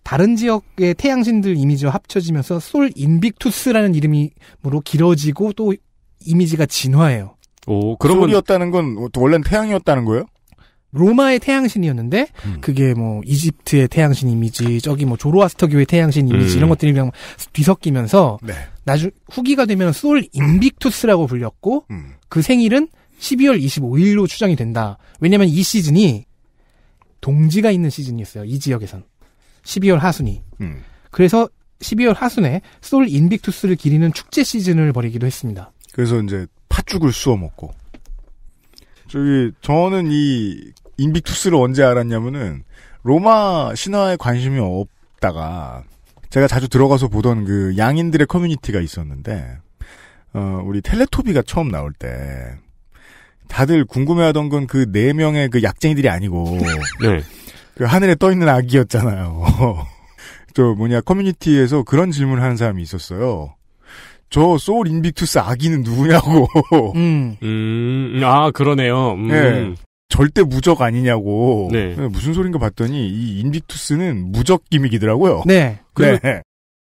다른 지역의 태양신들 이미지와 합쳐지면서 솔 인빅투스라는 이름으로 길어지고 또 이미지가 진화해요. 오, 그러 솔이었다는 건 원래는 태양이었다는 거예요? 로마의 태양신이었는데 음. 그게 뭐 이집트의 태양신 이미지, 저기 뭐 조로아스터교의 태양신 이미지 음. 이런 것들이 그냥 뒤섞이면서 네. 나중 후기가 되면 솔 인빅투스라고 불렸고 음. 그 생일은 12월 25일로 추정이 된다. 왜냐면 이 시즌이 동지가 있는 시즌이었어요. 이 지역에선 12월 하순이. 음. 그래서 12월 하순에 솔 인빅투스를 기리는 축제 시즌을 벌이기도 했습니다. 그래서 이제 팥죽을 쑤어 먹고 저기 저는 이 인빅투스를 언제 알았냐면은 로마 신화에 관심이 없다가 제가 자주 들어가서 보던 그 양인들의 커뮤니티가 있었는데 어, 우리 텔레토비가 처음 나올 때 다들 궁금해하던 건 그 네 명의 그 약쟁이들이 아니고 [LAUGHS] 네. 그 하늘에 떠 있는 아기였잖아요. [LAUGHS] 저 뭐냐 커뮤니티에서 그런 질문을 하는 사람이 있었어요. 저 소울 인빅투스 아기는 누구냐고. [LAUGHS] 음. 음. 음, 아 그러네요. 음. 네. 절대 무적 아니냐고 네. 네. 무슨 소린가 봤더니 이 인빅투스는 무적 기믹이더라고요. 네. 네.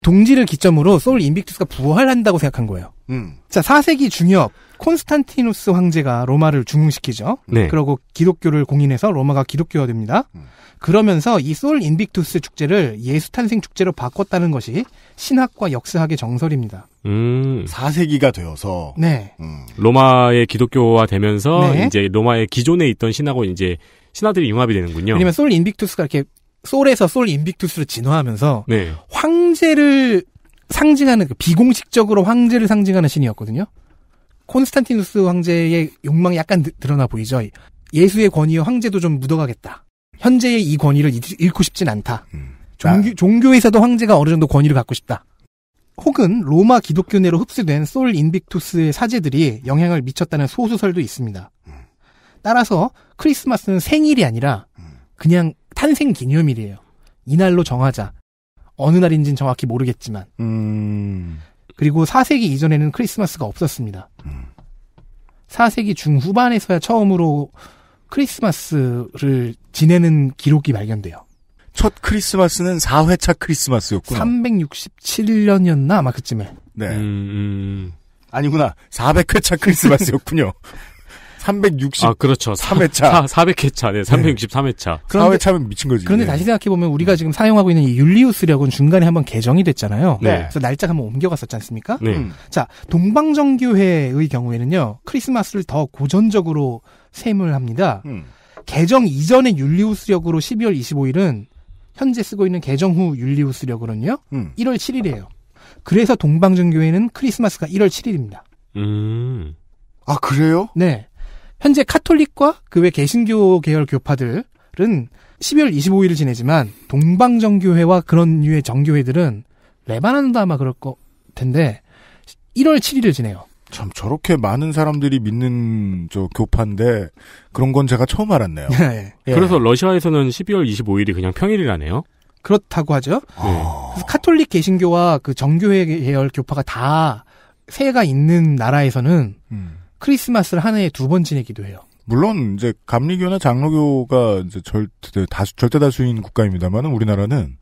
동지를 기점으로 소울 인빅투스가 부활한다고 생각한 거예요. 음. 자, 사색이 중엽 콘스탄티누스 황제가 로마를 중흥시키죠. 네. 그리고 기독교를 공인해서 로마가 기독교가 됩니다. 음. 그러면서 이 솔 인빅투스 축제를 예수 탄생 축제로 바꿨다는 것이 신학과 역사학의 정설입니다. 음. 4세기가 되어서 네. 음. 로마의 기독교화 되면서 네. 이제 로마의 기존에 있던 신하고 이제 신하들이 융합이 되는군요. 왜냐면 솔 인빅투스가 이렇게 솔에서 솔 인빅투스로 진화하면서 네. 황제를 상징하는 비공식적으로 황제를 상징하는 신이었거든요. 콘스탄티누스 황제의 욕망이 약간 드, 드러나 보이죠. 예수의 권위와 황제도 좀 묻어가겠다. 현재의 이 권위를 잃고 싶진 않다. 음. 종교, 아. 종교에서도 황제가 어느 정도 권위를 갖고 싶다. 혹은 로마 기독교 내로 흡수된 솔 인빅투스의 사제들이 영향을 미쳤다는 소수설도 있습니다. 음. 따라서 크리스마스는 생일이 아니라 음. 그냥 탄생 기념일이에요. 이날로 정하자. 어느 날인지는 정확히 모르겠지만. 음... 그리고 4세기 이전에는 크리스마스가 없었습니다. 음. 4세기 중후반에서야 처음으로 크리스마스를 지내는 기록이 발견돼요. 첫 크리스마스는 4회차 크리스마스였구나. 367년이었나 아마 그쯤에. 네. 음, 음. 아니구나. 400회차 크리스마스였군요. [LAUGHS] 360. 아, 그렇죠. 3회차. 4, 0 0회차 네, 363회차. 네. 그런데, 4회차면 미친 거지. 그런데 네. 다시 생각해보면 우리가 네. 지금 사용하고 있는 이 율리우스력은 중간에 한번 개정이 됐잖아요. 네. 그래서 날짜가 한번 옮겨갔었지 않습니까? 네. 음. 자, 동방정교회의 경우에는요, 크리스마스를 더 고전적으로 셈을 합니다. 음. 개정 이전의 율리우스력으로 12월 25일은 현재 쓰고 있는 개정 후 율리우스력으로는요, 음. 1월 7일이에요. 그래서 동방정교회는 크리스마스가 1월 7일입니다. 음. 아, 그래요? 네. 현재 카톨릭과 그 외 개신교 계열 교파들은 12월 25일을 지내지만 동방정교회와 그런 류의 정교회들은 레바논도 아마 그럴 거 텐데 1월 7일을 지내요. 참 저렇게 많은 사람들이 믿는 저 교파인데 그런 건 제가 처음 알았네요. [LAUGHS] 예. 예. 그래서 러시아에서는 12월 25일이 그냥 평일이라네요. 그렇다고 하죠. 아. 네. 카톨릭 개신교와 그 정교회 계열 교파가 다 새해가 있는 나라에서는 음. 크리스마스를 한 해에 두 번 지내기도 해요. 물론 이제 감리교나 장로교가 이제 절대 다수 절대 다수인 국가입니다만은 우리나라는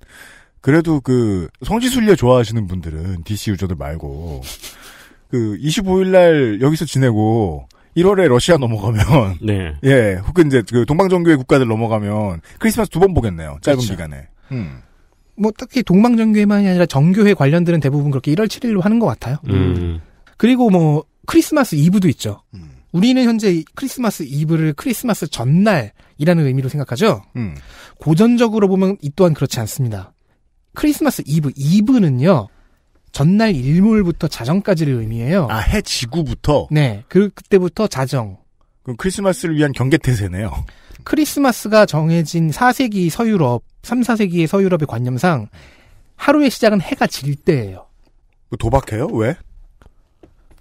그래도 그 성지순례 좋아하시는 분들은 DC 유저들 말고 그 25일 날 여기서 지내고 1월에 러시아 넘어가면 네. [LAUGHS] 예 혹은 이제 그 동방정교회 국가들 넘어가면 크리스마스 두 번 보겠네요 짧은 그렇죠. 기간에 음. 뭐 특히 동방정교회만이 아니라 정교회 관련들은 대부분 그렇게 1월 7일로 하는 것 같아요 음. 그리고 뭐 크리스마스 이브도 있죠. 음. 우리는 현재 크리스마스 이브를 크리스마스 전날이라는 의미로 생각하죠. 음. 고전적으로 보면 이 또한 그렇지 않습니다. 크리스마스 이브 이브는요. 전날 일몰부터 자정까지를 의미해요. 아, 해 지구부터? 네. 그, 그때부터 자정. 그럼 크리스마스를 위한 경계태세네요. 크리스마스가 정해진 4세기 서유럽, 3, 4세기의 서유럽의 관념상 하루의 시작은 해가 질 때예요. 도박해요? 왜?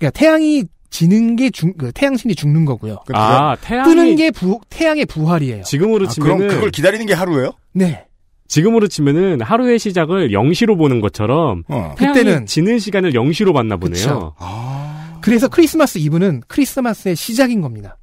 그러니까 태양이 지는 게 중, 그 태양신이 죽는 거고요. 아, 그러니까 태양이 뜨는 게 부, 태양의 부활이에요. 지금으로 아, 치면은 그럼 그걸 기다리는 게 하루예요? 네. 지금으로 치면은 하루의 시작을 영시로 보는 것처럼 어. 그때는 지는 시간을 영시로 봤나 보네요. 아... 그래서 크리스마스 이브는 크리스마스의 시작인 겁니다.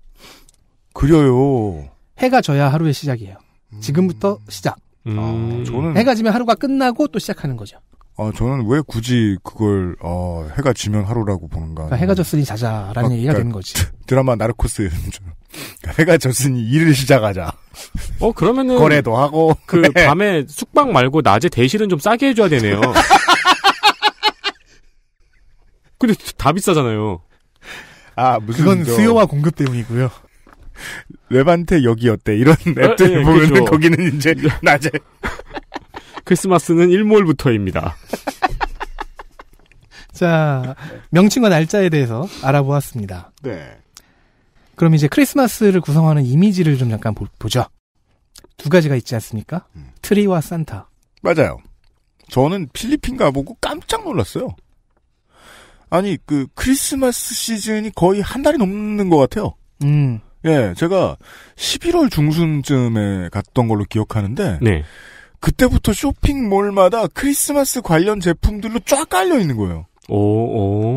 그려요. 해가 져야 하루의 시작이에요. 지금부터 음. 시작. 음... 어, 저는... 해가 지면 하루가 끝나고 또 시작하는 거죠. 어, 저는 왜 굳이 그걸 어, 해가 지면 하루라고 보는가? 그러니까 해가 졌으니 자자라는 아, 얘기가 그러니까 되는 거지. 드라마 나르코스 그러니까 해가 졌으니 일을 시작하자. 어 그러면은 거래도 하고 그 네. 밤에 숙박 말고 낮에 대실은 좀 싸게 해줘야 되네요. [LAUGHS] 근데 다 비싸잖아요. 아 무슨 그건 저... 수요와 공급 때문이고요. 레반테 여기였대 이런 어, 앱들 아, 예, 보면은 그렇죠. 거기는 이제 낮에 [LAUGHS] 크리스마스는 일몰부터입니다. [LAUGHS] 자, 명칭과 날짜에 대해서 알아보았습니다. 네. 그럼 이제 크리스마스를 구성하는 이미지를 좀 잠깐 보,죠두 가지가 있지 않습니까? 음. 트리와 산타. 맞아요. 저는 필리핀 가보고 깜짝 놀랐어요. 아니, 그, 크리스마스 시즌이 거의 한 달이 넘는 것 같아요. 음. 예, 제가 11월 중순쯤에 갔던 걸로 기억하는데, 네. 그때부터 쇼핑몰마다 크리스마스 관련 제품들로 쫙 깔려 있는 거예요. 오,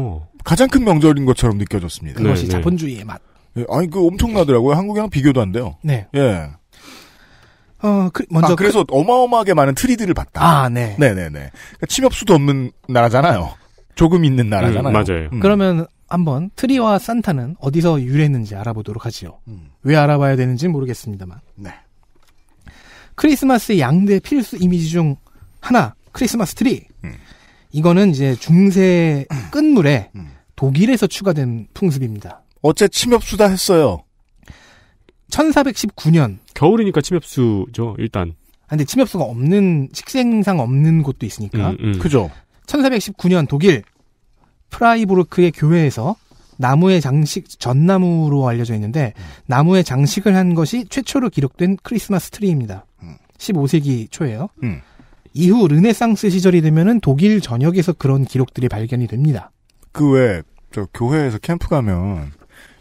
오. 가장 큰 명절인 것처럼 느껴졌습니다. 네, 그것이 네, 네. 자본주의의 맛. 예, 아니 그 엄청나더라고요. 한국이랑 비교도 안 돼요. 네. 예. 어, 그, 먼저 아, 그래서 그... 어마어마하게 많은 트리들을 봤다. 아, 네. 네, 네, 네. 침엽수도 없는 나라잖아요. 조금 있는 음, 나라잖아요. 음, 맞아요. 음. 그러면 한번 트리와 산타는 어디서 유래했는지 알아보도록 하지요. 음. 왜 알아봐야 되는지 모르겠습니다만. 네. 크리스마스의 양대 필수 이미지 중 하나, 크리스마스 트리. 음. 이거는 이제 중세 끝물에 음. 음. 독일에서 추가된 풍습입니다. 어째 침엽수다 했어요. 1419년. 겨울이니까 침엽수죠, 일단. 아, 근데 침엽수가 없는, 식생상 없는 곳도 있으니까. 음, 음. 그죠. 1419년 독일 프라이부르크의 교회에서 나무의 장식 전나무로 알려져 있는데 음. 나무의 장식을 한 것이 최초로 기록된 크리스마스 트리입니다. 음. 15세기 초예요. 음. 이후 르네상스 시절이 되면은 독일 전역에서 그런 기록들이 발견이 됩니다. 그외저 교회에서 캠프 가면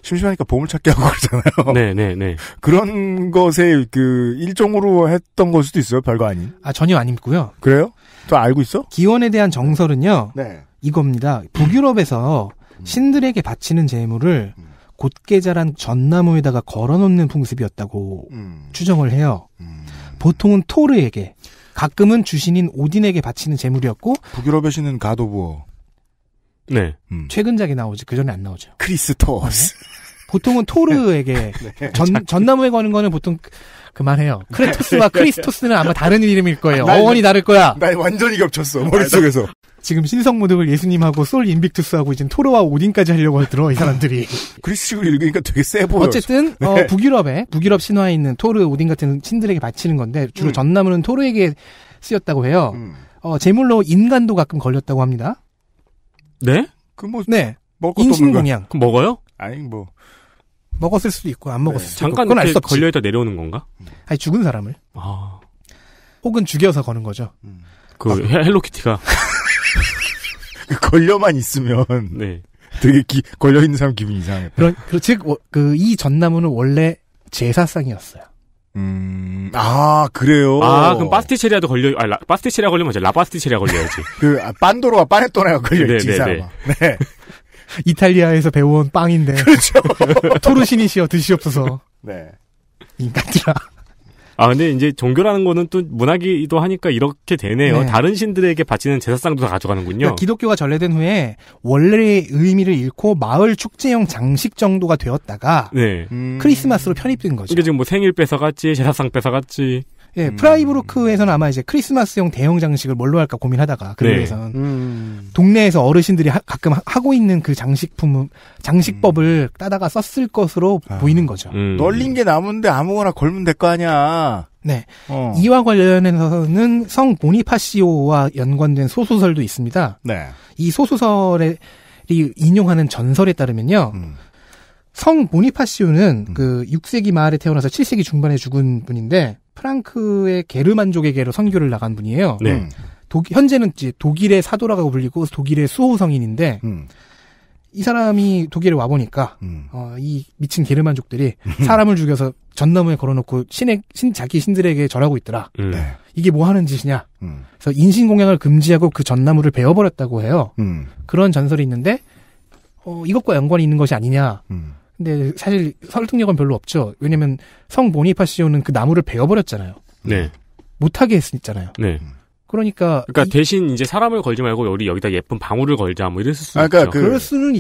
심심하니까 보물찾기 하고 그러잖아요. 네네네. 네, 네. 그런 것에 그 일종으로 했던 걸 수도 있어요. 별거 아닌. 아 전혀 아니고요. 그래요? 또 알고 있어? 기원에 대한 정설은요. 네. 이겁니다. 북유럽에서 음. 신들에게 바치는 재물을 음. 곧게 자란 전나무에다가 걸어놓는 풍습이었다고 음. 추정을 해요. 음. 보통은 토르에게, 가끔은 주신인 오딘에게 바치는 재물이었고 북유럽에 신은 가도부어. 네. 음. 최근작에 나오지 그 전에 안 나오죠. 크리스토스. 네. 보통은 토르에게 [LAUGHS] 네. 전 전나무에 거는 거는 보통 그만해요. 크레토스와 [LAUGHS] 네. 크리스토스는 아마 다른 이름일 거예요. 날, 어원이 다를 거야. 나 완전히 겹쳤어 머릿속에서. 아, 지금 신성모독을 예수님하고 솔 인빅투스하고 이제 토르와 오딘까지 하려고 들어 이 사람들이 [LAUGHS] 그리스식을 읽으니까 되게 세 보여. 어쨌든 네. 어, 북유럽에 북유럽 신화에 있는 토르 오딘 같은 신들에게 바치는 건데 주로 음. 전나무는 토르에게 쓰였다고 해요. 음. 어, 제물로 인간도 가끔 걸렸다고 합니다. 네? 그뭐 네. 인신공양. 그 먹어요? 아니 뭐 먹었을 수도 있고 안 네. 먹었을 네. 수도 있고 잠깐 그건 알수 걸려 있다 내려오는 건가? 음. 아니 죽은 사람을. 아. 혹은 죽여서 거는 거죠. 음. 그 헬로키티가 [LAUGHS] 그 걸려만 있으면 네. 되게 기, 걸려 있는 사람 기분 이상해. 그런 그, 즉그이 전나무는 원래 제사상이었어요. 음, 아, 그래요? 아, 그럼 파스티체리아도 걸려, 아, 파스티체리아 걸리면 이제 라파스티체리아 걸려야지. [LAUGHS] 그, 아, 빤도로와 빠네토네가 걸려있지, 네, 사람. 네. 네. 네. [LAUGHS] 이탈리아에서 배워온 빵인데. 그렇죠. [LAUGHS] 토르시니시여 드시옵소서. 네. 인간들아. 아 근데 이제 종교라는 거는 또 문학이기도 하니까 이렇게 되네요. 네. 다른 신들에게 바치는 제사상도 다 가져가는군요. 그러니까 기독교가 전래된 후에 원래의 의미를 잃고 마을 축제형 장식 정도가 되었다가 네. 음. 크리스마스로 편입된 거죠. 이게 그러니까 지금 뭐 생일 뺏어갔지, 제사상 뺏어갔지. 예, 음. 프라이브루크에서는 아마 이제 크리스마스용 대형 장식을 뭘로 할까 고민하다가 그래서는 네. 음. 동네에서 어르신들이 하, 가끔 하, 고 있는 그 장식품 장식법을 음. 따다가 썼을 것으로 아. 보이는 거죠. 음. 널린 게 남은데 아무거나 걸면 될 거 아니야. 네. 어. 이와 관련해서는 성 보니파시오와 연관된 소소설도 있습니다. 네. 이 소소설이 인용하는 전설에 따르면요. 음. 성 보니파시오는 음. 그 6세기 말에 태어나서 7세기 중반에 죽은 분인데 프랑크의 게르만족에 게로 선교를 나간 분이에요. 네. 음. 독, 현재는 이제 독일의 사도라고 불리고 독일의 수호 성인인데 음. 이 사람이 독일에 와 보니까 음. 어, 이 미친 게르만족들이 음. 사람을 죽여서 전나무에 걸어놓고 신의 신 자기 신들에게 절하고 있더라. 음. 네. 네. 이게 뭐 하는 짓이냐? 음. 그래서 인신공양을 금지하고 그 전나무를 베어버렸다고 해요. 그런 전설이 있는데 어, 이것과 연관이 있는 것이 아니냐. 음. 근데 사실 설득력은 별로 없죠. 왜냐면 성보니파시오는그 나무를 베어버렸잖아요. 네. 못하게 했었잖아요. 네. 그러니까 그러니까 이, 대신 이제 사람을 걸지 말고 우리 여기다 예쁜 방울을 걸자 뭐 이랬을 수 아, 그러니까 그, 그럴 수는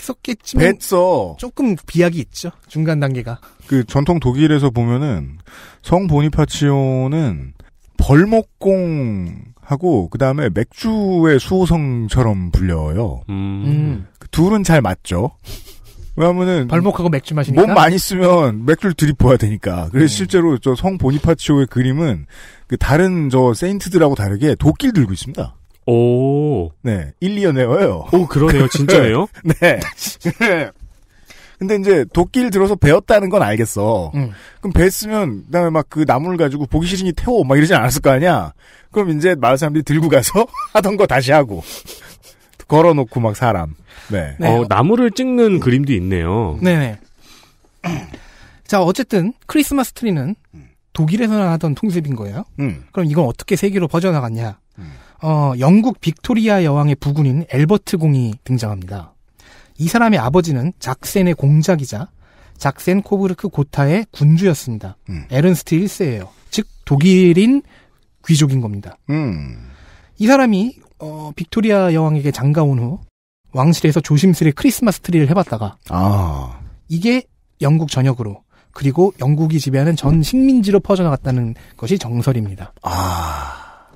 있었겠지만 뱃서 조금 비약이 있죠 중간 단계가 그 전통 독일에서 보면은 성 보니파치오는 벌목공하고 그 다음에 맥주의 수호성처럼 불려요. 음. 음. 그 둘은 잘 맞죠. 왜냐면은 발목하고 맥주 마시니까 몸 많이 쓰면 맥주를 들이부어야 되니까. 그래서 음. 실제로 저 성 보니파치오의 그림은 그 다른 저 세인트들하고 다르게 도끼를 들고 있습니다. 오. 네. 1, 2년에 와요. 오, 그러네요. 진짜예요? [LAUGHS] 네. 네. 근데 이제 도끼를 들어서 베었다는 건 알겠어. 음. 그럼 베었으면 그다음에 막 그 나무를 가지고 보기 싫으니 태워 막 이러진 않았을 거 아니야. 그럼 이제 마을 사람들이 들고 가서 [LAUGHS] 하던 거 다시 하고 걸어놓고 막 사람. 네. 네. 어, 나무를 찍는 그림도 있네요. 네네. [CLEARS THROAT] 자, 어쨌든 크리스마스 트리는 독일에서나 하던 통셉인 거예요. 음. 그럼 이건 어떻게 세계로 퍼져나갔냐? 음. 어, 영국 빅토리아 여왕의 부군인 엘버트 공이 등장합니다. 이 사람의 아버지는 작센의 공작이자 작센 코브르크 고타의 군주였습니다. 음. 에른스트 1세예요. 즉 독일인 귀족인 겁니다. 음. 이 사람이 어, 빅토리아 여왕에게 장가온 후 왕실에서 조심스레 크리스마스 트리를 해봤다가 아. 이게 영국 전역으로 그리고 영국이 지배하는 전 식민지로 퍼져나갔다는 것이 정설입니다. 아.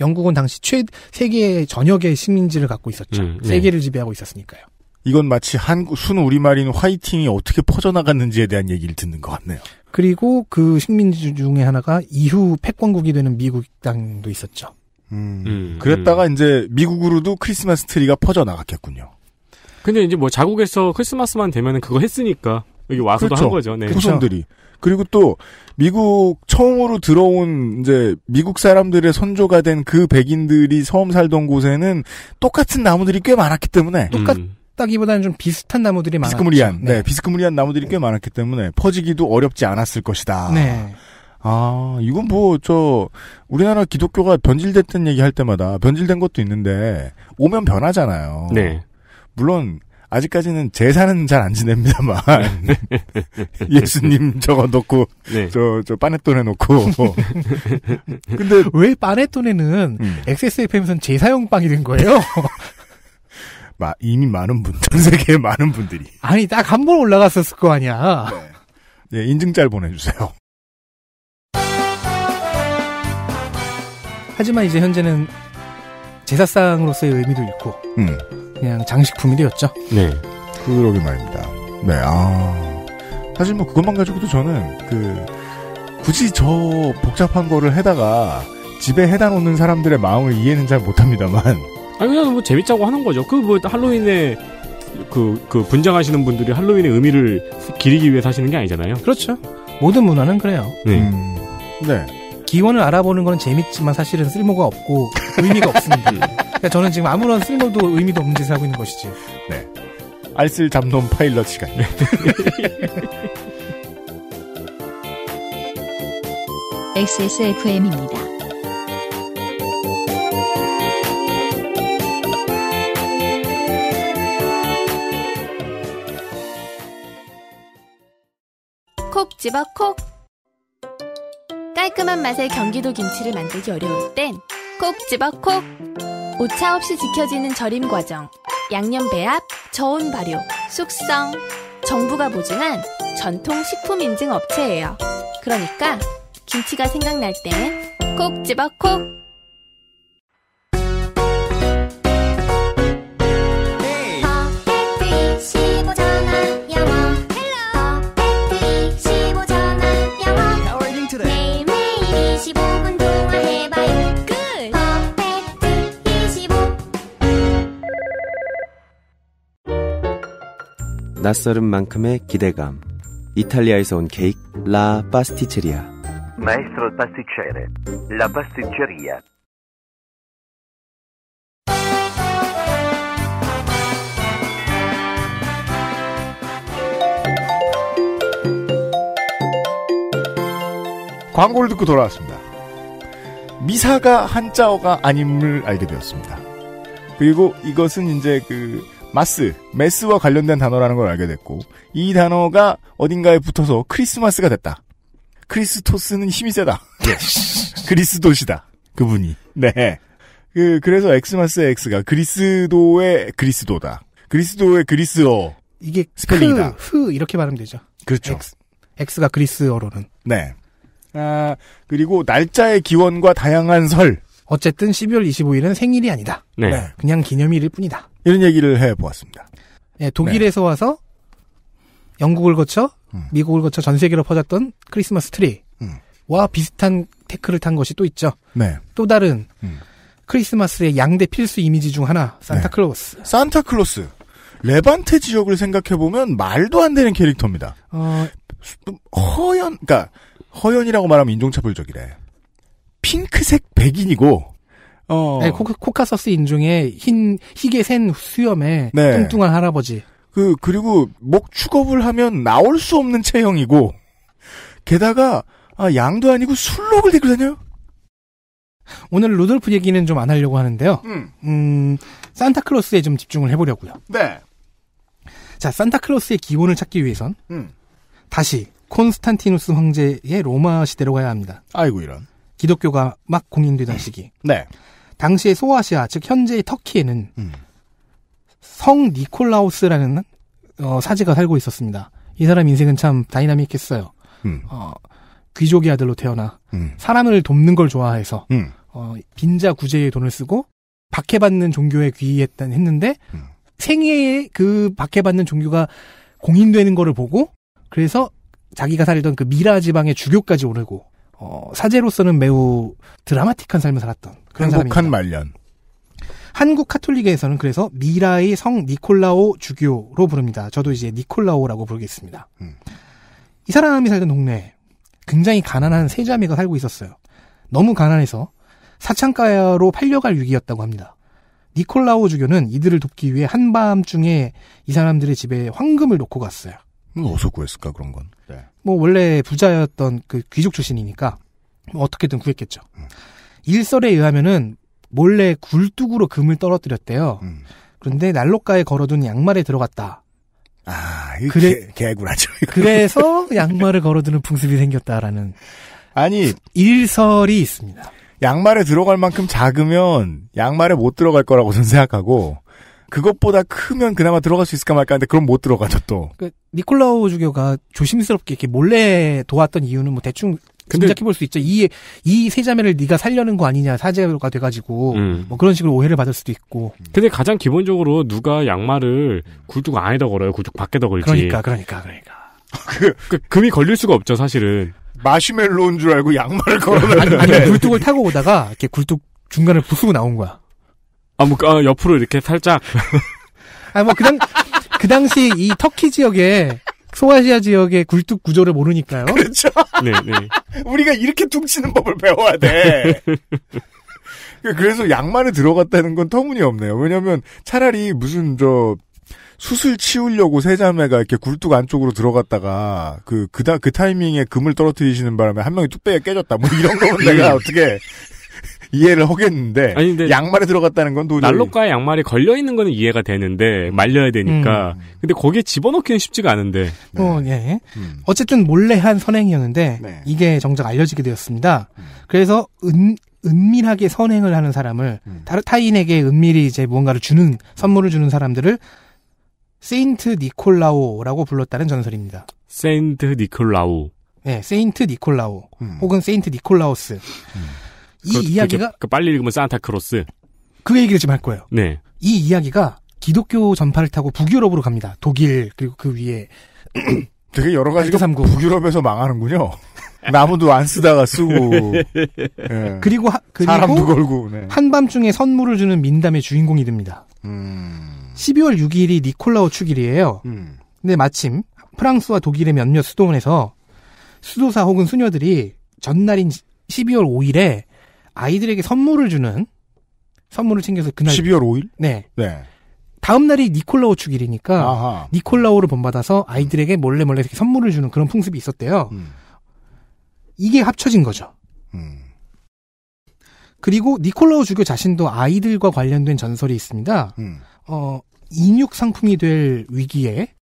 영국은 당시 최 세계의 전역의 식민지를 갖고 있었죠. 음, 네. 세계를 지배하고 있었으니까요. 이건 마치 한국 순 우리말인 화이팅이 어떻게 퍼져나갔는지에 대한 얘기를 듣는 것 같네요. 그리고 그 식민지 중에 하나가 이후 패권국이 되는 미국 땅도 있었죠. 음, 음, 그랬다가 음. 이제 미국으로도 크리스마스 트리가 퍼져 나갔겠군요. 근데 이제 뭐 자국에서 크리스마스만 되면 그거 했으니까 여기 와서도 그렇죠. 한 거죠. 네. 그렇죠. 후손들이 그렇죠. 그리고 또 미국 처음으로 들어온 이제 미국 사람들의 선조가 된 그 백인들이 처음 살던 곳에는 똑같은 나무들이 꽤 많았기 때문에 음. 똑같 따기보다는 좀 비슷한 나무들이 많았죠. 비스크무리한, 네. 네. 비스크무리한 나무들이 꽤 많았기 때문에 퍼지기도 어렵지 않았을 것이다. 네. 아, 이건 뭐, 저, 우리나라 기독교가 변질됐던 얘기 할 때마다 변질된 것도 있는데, 오면 변하잖아요. 네. 물론, 아직까지는 제사는 잘 안 지냅니다만, [LAUGHS] 예수님 저거 넣고, 네. 저, 저, 빠네돈에 놓고 [LAUGHS] 근데. 왜 빠네돈에는 음. x s f m 에서 제사용 빵이 된 거예요? [LAUGHS] 마, 이미 많은 분, 전 세계에 많은 분들이. 아니, 딱 한 번 올라갔었을 거 아니야. 네. 예, 인증 잘 보내주세요. 하지만 이제 현재는 제사상으로서의 의미도 있고 음. 그냥 장식품이 되었죠. 네. 그러게 말입니다. 네. 아. 사실 뭐 그것만 가지고도 저는 그 굳이 저 복잡한 거를 해다가 집에 해다 놓는 사람들의 마음을 이해는 잘 못합니다만. 아니 그냥 뭐 재밌자고 하는 거죠. 그 뭐 할로윈에 그, 그 분장하시는 분들이 할로윈의 의미를 기리기 위해 사시는 게 아니잖아요. 그렇죠. 모든 문화는 그래요. 네. 음, 네. 기원을 알아보는 건 재밌지만 사실은 쓸모가 없고 의미가 없습니다. 음. 그러니까 저는 지금 아무런 쓸모도 의미도 없는 짓을 하고 있는 것이지. 네. 알쓸 잡놈 파일럿 시간. XSFM입니다. [LAUGHS] 콕 집어 콕 깔끔한 맛의 경기도 김치를 만들기 어려울 땐 콕 집어 콕! 오차 없이 지켜지는 절임 과정, 양념 배합, 저온 발효, 숙성. 정부가 보증한 전통 식품 인증 업체예요. 그러니까 김치가 생각날 땐 콕 집어 콕! 낯설은 만큼의 기대감. 이탈리아에서 온 케이크 라 파스티체리아. Maestro pasticcere. La pasticceria. 광고를 듣고 돌아왔습니다. 미사가 한자어가 아님을 알게 되었습니다. 그리고 이것은 이제 그 마스, 메스와 관련된 단어라는 걸 알게 됐고 이 단어가 어딘가에 붙어서 크리스마스가 됐다. 크리스토스는 힘이 세다. 예. [LAUGHS] 그리스도시다. 그분이. 네. 그, 그래서 엑스마스의 엑스가 그리스도의 그리스도다. 그리스도의 그리스어. 이게 스펠링이다. 흐, 흐 이렇게 발음 되죠. 그렇죠. 엑스, 가 그리스어로는. 네. 아, 그리고 날짜의 기원과 다양한 설. 어쨌든 12월 25일은 생일이 아니다. 네. 그냥 기념일일 뿐이다. 이런 얘기를 해 보았습니다. 네, 독일에서 네. 와서 영국을 거쳐 음. 미국을 거쳐 전 세계로 퍼졌던 크리스마스 트리와 음. 비슷한 태클을 탄 것이 또 있죠. 네. 또 다른 음. 크리스마스의 양대 필수 이미지 중 하나 산타클로스. 네. 산타클로스. 레반테 지역을 생각해 보면 말도 안 되는 캐릭터입니다. 어... 허연, 그러니까 허연이라고 말하면 인종차별적이래. 핑크색 백인이고 어. 네, 코, 카서스 인종의 흰 희게 센 수염에 네. 뚱뚱한 할아버지. 그 그리고 목 축업을 하면 나올 수 없는 체형이고 게다가 아, 양도 아니고 술록을 들고 다녀요. 오늘 루돌프 얘기는 좀 안 하려고 하는데요. 음. 음, 산타클로스에 좀 집중을 해보려고요. 네. 자, 산타클로스의 기원을 찾기 위해선 음. 다시 콘스탄티누스 황제의 로마 시대로 가야 합니다. 아이고 이런. 기독교가 막 공인되던 시기. 네. 당시의 소아시아 즉 현재의 터키에는 음. 성 니콜라우스라는 어, 사제가 살고 있었습니다. 이 사람 인생은 참 다이나믹했어요. 음. 어, 귀족의 아들로 태어나 음. 사람을 돕는 걸 좋아해서 음. 어, 빈자 구제의 돈을 쓰고 박해받는 종교에 귀의했던 했는데 음. 생애에 그 박해받는 종교가 공인되는 거를 보고 그래서 자기가 살던 그 미라 지방의 주교까지 오르고 어, 사제로서는 매우 드라마틱한 삶을 살았던 그런 사람입니다. 말년. 한국 카톨릭에서는 그래서 미라의 성 니콜라오 주교로 부릅니다. 저도 이제 니콜라오라고 부르겠습니다. 음. 이 사람이 살던 동네 굉장히 가난한 세자매가 살고 있었어요. 너무 가난해서 사창가야로 팔려갈 위기였다고 합니다. 니콜라오 주교는 이들을 돕기 위해 한밤중에 이 사람들의 집에 황금을 놓고 갔어요. 뭐 어디서 구했을까 그런 건. 네. 뭐 원래 부자였던 그 귀족 출신이니까 뭐 어떻게든 구했겠죠. 음. 일설에 의하면은 몰래 굴뚝으로 금을 떨어뜨렸대요. 음. 그런데 난로가에 걸어둔 양말에 들어갔다. 아, 그래 개, 구라죠 그래서 양말을 걸어두는 풍습이 생겼다라는 아니 일설이 있습니다. 양말에 들어갈 만큼 작으면 양말에 못 들어갈 거라고 저는 생각하고 그것보다 크면 그나마 들어갈 수 있을까 말까 하는데 그럼 못 들어가죠 또. 그 니콜라오 주교가 조심스럽게 이렇게 몰래 도왔던 이유는 뭐 대충 근데, 짐작해볼 수 있죠. 이이 세자매를 네가 살려는 거 아니냐 사제가 돼가지고 음. 뭐 그런 식으로 오해를 받을 수도 있고. 근데 가장 기본적으로 누가 양말을 굴뚝 안에다 걸어요, 굴뚝 밖에다 걸지. 그러니까, 그러니까, 그러니까. [LAUGHS] 그, 그 금이 걸릴 수가 없죠, 사실은. 마시멜로인 줄 알고 양말을 [LAUGHS] 걸어놨는데. 아니, 아니 굴뚝을 타고 오다가 이렇게 굴뚝 중간을 부수고 나온 거야. 아뭐 아, 옆으로 이렇게 살짝 [LAUGHS] 아뭐 그당 그 당시 이 터키 지역에 소아시아 지역의 굴뚝 구조를 모르니까요. 그렇죠. 네, 네. [LAUGHS] 우리가 이렇게 퉁치는 법을 배워야 돼. [LAUGHS] 그래서 양말에 들어갔다는 건 터무니없네요. 왜냐면 차라리 무슨 저 수술 치우려고 세자매가 이렇게 굴뚝 안쪽으로 들어갔다가 그 그다 그 타이밍에 금을 떨어뜨리시는 바람에 한 명이 뚝배기 깨졌다. 뭐 이런 거는 네. 내가 어떻게 이해를 하겠는데 아니, 근데 양말에 들어갔다는 건 도저히 난로가에 양말이 걸려 있는 거는 이해가 되는데 말려야 되니까 음. 근데 거기에 집어넣기는 쉽지가 않은데 어, 네. 어, 예. 음. 어쨌든 몰래 한 선행이었는데 네. 이게 정작 알려지게 되었습니다. 음. 그래서 은 은밀하게 선행을 하는 사람을 음. 다른 타인에게 은밀히 이제 무언가를 주는 선물을 주는 사람들을 세인트 니콜라오라고 불렀다는 전설입니다. 세인트 니콜라오. 네, 세인트 니콜라오 음. 혹은 세인트 니콜라우스. 음. 이그 이야기가 그 빨리 읽으면 산타크로스 그 얘기를 지금 할 거예요. 네. 이 이야기가 기독교 전파를 타고 북유럽으로 갑니다. 독일 그리고 그 위에 [CLEARS THROAT] 되게 여러 가지가 3 북유럽에서 망하는군요. 나무도 안 쓰다가 쓰고 [LAUGHS] 예. 그리고, 하, 그리고 사람도 걸고 네. 한밤중에 선물을 주는 민담의 주인공이 됩니다. 음... 12월 6일이 니콜라오 축일이에요. 음... 근데 마침 프랑스와 독일의 몇몇 수도원에서 수도사 혹은 수녀들이 전날인 12월 5일에 아이들에게 선물을 주는 선물을 챙겨서 그날 12월 5일? 네. 네. 다음 날이 니콜라오 축일이니까 아하. 니콜라오를 본받아서 아이들에게 몰래 몰래 이렇게 선물을 주는 그런 풍습이 있었대요. 음. 이게 합쳐진 거죠. 음. 그리고 니콜라오 주교 자신도 아이들과 관련된 전설이 있습니다. 음. 어, 인육 상품이 될 위기에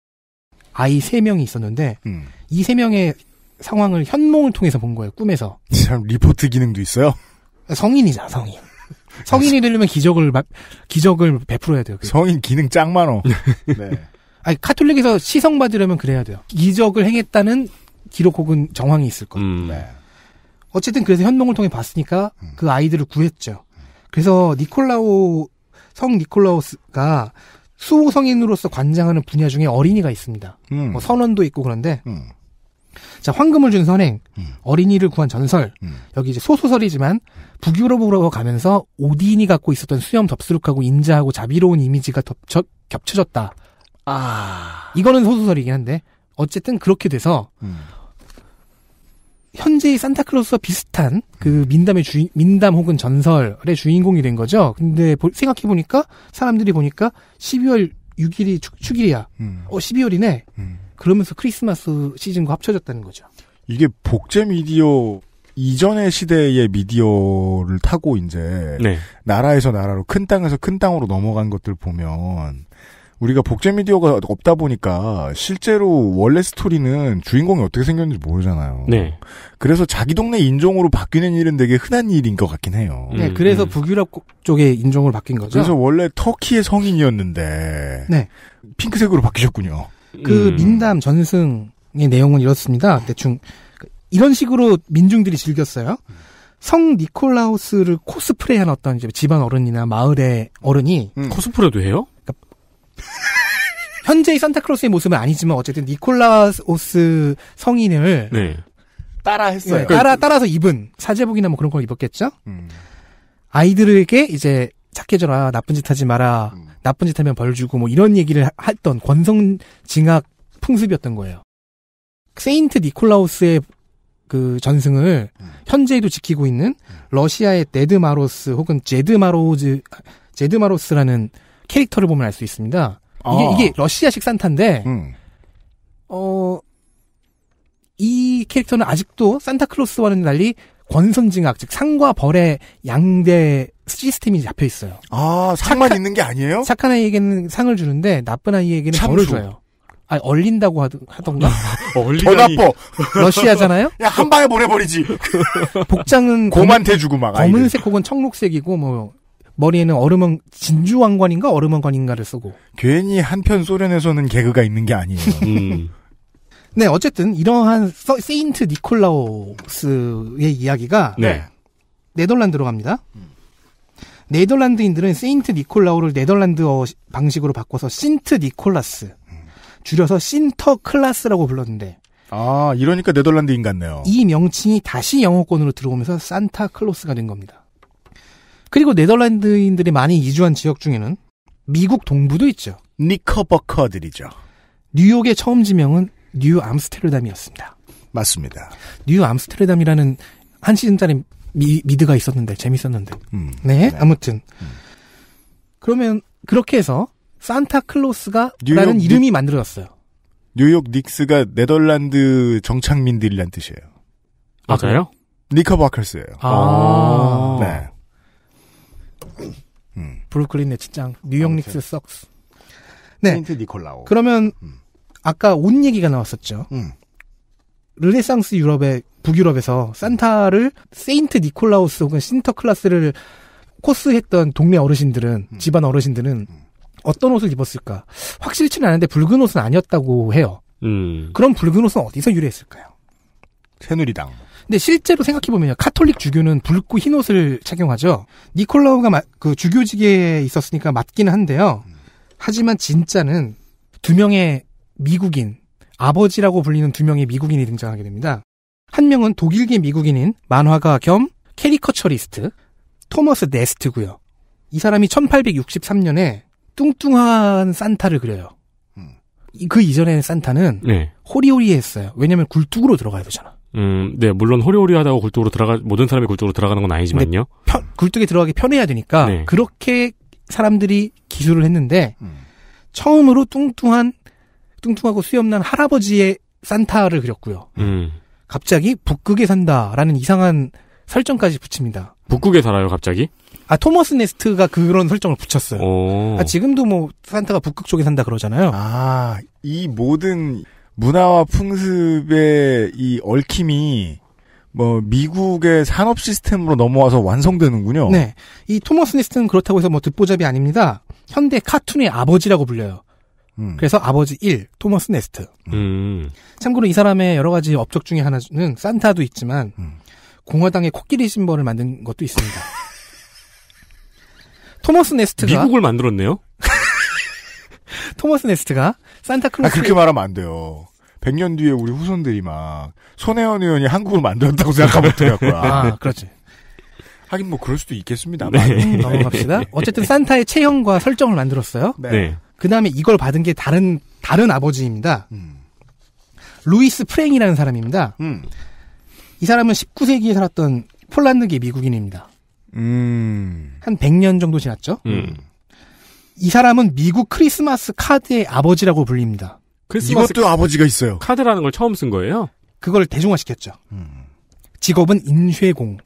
아이 3명이 있었는데 음. 이3명의 상황을 현몽을 통해서 본 거예요. 꿈에서. 참 리포트 기능도 있어요. 성인이자 성인. 성인이 되려면 기적을 기적을 베풀어야 돼요. 그게. 성인 기능 짱 많어. [LAUGHS] 네. 아니 카톨릭에서 시성 받으려면 그래야 돼요. 기적을 행했다는 기록 혹은 정황이 있을 거예요. 음. 네. 어쨌든 그래서 현몽을 통해 봤으니까 음. 그 아이들을 구했죠. 그래서 니콜라오 성 니콜라우스가 수호성인으로서 관장하는 분야 중에 어린이가 있습니다. 음. 뭐 선원도 있고 그런데 음. 자, 황금을 준 선행, 음. 어린이를 구한 전설, 음. 여기 이제 소소설이지만 북유럽으로 가면서 오딘이 갖고 있었던 수염 덥수룩하고 인자하고 자비로운 이미지가 덮쳐, 겹쳐졌다. 아. 이거는 소소설이긴 한데, 어쨌든 그렇게 돼서, 음. 현재의 산타클로스와 비슷한 그 음. 민담의 주인, 민담 혹은 전설의 주인공이 된 거죠. 근데 생각해보니까, 사람들이 보니까 12월 6일이 축, 축일이야. 음. 어, 12월이네. 음. 그러면서 크리스마스 시즌과 합쳐졌다는 거죠. 이게 복제 미디어 이전의 시대의 미디어를 타고 이제 네. 나라에서 나라로 큰 땅에서 큰 땅으로 넘어간 것들 보면 우리가 복제 미디어가 없다 보니까 실제로 원래 스토리는 주인공이 어떻게 생겼는지 모르잖아요. 네. 그래서 자기 동네 인종으로 바뀌는 일은 되게 흔한 일인 것 같긴 해요. 음, 네, 그래서 음. 북유럽 쪽의 인종으로 바뀐 거죠. 그래서 원래 터키의 성인이었는데 네. 핑크색으로 바뀌셨군요. 그 음. 민담 전승의 내용은 이렇습니다. 대충 이런 식으로 민중들이 즐겼어요. 성 니콜라우스를 코스프레한 어떤 집안 어른이나 마을의 어른이 음. 코스프레도 해요? 그러니까 현재의 산타클로스의 모습은 아니지만 어쨌든 니콜라우스 성인을 네. 따라 했어요. 네, 따라 따라서 입은 사제복이나 뭐 그런 걸 입었겠죠. 음. 아이들에게 이제 착해 져라 나쁜 짓 하지 마라 음. 나쁜 짓 하면 벌 주고 뭐 이런 얘기를 했던 권성 징악 풍습이었던 거예요. 세인트 니콜라우스의 그 전승을 음. 현재도 에 지키고 있는 러시아의 데드 마로스 혹은 제드 마로즈 제드 마로스라는 캐릭터를 보면 알 수 있습니다. 아. 이게, 이게 러시아식 산타인데 음. 어이 캐릭터는 아직도 산타클로스와는 달리 권선징악 즉 상과 벌의 양대 시스템이 잡혀 있어요. 아 상만 착한, 있는 게 아니에요? 착한 아이에게는 상을 주는데 나쁜 아이에게는 참수. 벌을 줘요. 아 얼린다고 하던, 하던가. [LAUGHS] 어, 얼리더 나빠. 러시아잖아요. 야한 방에 보내버리지. [LAUGHS] 복장은 곰한테 주고 막. 검은색 아이들. 혹은 청록색이고 뭐 머리에는 얼음은 진주 왕관인가 얼음 왕관인가를 쓰고. 괜히 한편 소련에서는 개그가 있는 게 아니에요. 음. 네, 어쨌든 이러한 서, 세인트 니콜라우스의 이야기가 네. 네덜란드로 갑니다. 네덜란드인들은 세인트 니콜라우를 네덜란드어 방식으로 바꿔서 신트 니콜라스, 줄여서 신터 클라스라고 불렀는데. 아, 이러니까 네덜란드인 같네요. 이 명칭이 다시 영어권으로 들어오면서 산타 클로스가 된 겁니다. 그리고 네덜란드인들이 많이 이주한 지역 중에는 미국 동부도 있죠. 니커버커들이죠. 뉴욕의 처음 지명은 뉴 암스테르담이었습니다. 맞습니다. 뉴 암스테르담이라는 한 시즌짜리 미, 미드가 있었는데 재밌었는데. 음, 네, 네, 아무튼 음. 그러면 그렇게 해서 산타클로스가라는 이름이 뉴, 만들어졌어요. 뉴욕 닉스가 네덜란드 정착민들이란 뜻이에요. 아, 맞아요? 니커버클스예요. 아, 네. 음. 브루클린 네츠짱, 뉴욕 닉스 썩스. 네. 네. 니콜라오. 그러면 음. 아까 옷 얘기가 나왔었죠. 음. 르네상스 유럽의 북유럽에서 산타를 세인트 니콜라우스 혹은 신터클라스를 코스했던 동네 어르신들은 음. 집안 어르신들은 음. 어떤 옷을 입었을까? 확실치는 않은데 붉은 옷은 아니었다고 해요. 음. 그럼 붉은 옷은 어디서 유래했을까요? 새누리당. 근데 실제로 생각해보면 요 카톨릭 주교는 붉고 흰 옷을 착용하죠. 니콜라우가 마, 그 주교직에 있었으니까 맞기는 한데요. 음. 하지만 진짜는 두 명의 미국인, 아버지라고 불리는 두 명의 미국인이 등장하게 됩니다. 한 명은 독일계 미국인인 만화가 겸 캐리커처리스트 토머스 네스트고요. 이 사람이 1863년에 뚱뚱한 산타를 그려요. 음. 그 이전에는 산타는 네. 호리호리했어요. 왜냐하면 굴뚝으로 들어가야 되잖아. 음, 네, 물론 호리호리하다고 굴뚝으로 들어가 모든 사람이 굴뚝으로 들어가는 건 아니지만요. 네, 편, 굴뚝에 들어가기 편해야 되니까 네. 그렇게 사람들이 기술을 했는데 음. 처음으로 뚱뚱한 뚱뚱하고 수염난 할아버지의 산타를 그렸고요. 음. 갑자기 북극에 산다라는 이상한 설정까지 붙입니다. 북극에 살아요, 갑자기? 아, 토머스 네스트가 그런 설정을 붙였어요. 아, 지금도 뭐, 산타가 북극 쪽에 산다 그러잖아요. 아, 이 모든 문화와 풍습의 이 얽힘이 뭐 미국의 산업 시스템으로 넘어와서 완성되는군요. 네, 이 토머스 네스트는 그렇다고 해서 뭐 듣보잡이 아닙니다. 현대 카툰의 아버지라고 불려요. 음. 그래서 아버지 1, 토머스 네스트. 음. 참고로 이 사람의 여러 가지 업적 중에 하나는 산타도 있지만 음. 공화당의 코끼리 심벌을 만든 것도 있습니다. [LAUGHS] 토머스 네스트가 미국을 만들었네요. [LAUGHS] 토머스 네스트가 산타클로스 아, 그렇게 말하면 안 돼요. 100년 뒤에 우리 후손들이 막 손혜원 의원이 한국을 만들었다고 생각하면 [LAUGHS] 네. 어떡할 거야. 아, 그렇지. 하긴 뭐 그럴 수도 있겠습니다만 네. 넘어갑시다. 어쨌든 산타의 체형과 설정을 만들었어요. 네. 그 다음에 이걸 받은 게 다른 다른 아버지입니다. 음. 루이스 프랭이라는 사람입니다. 음. 이 사람은 19세기에 살았던 폴란드계 미국인입니다. 음. 한 100년 정도 지났죠. 음. 이 사람은 미국 크리스마스 카드의 아버지라고 불립니다. 이것도 아버지가 있어요. 카드라는 걸 처음 쓴 거예요? 그걸 대중화시켰죠. 직업은 인쇄공.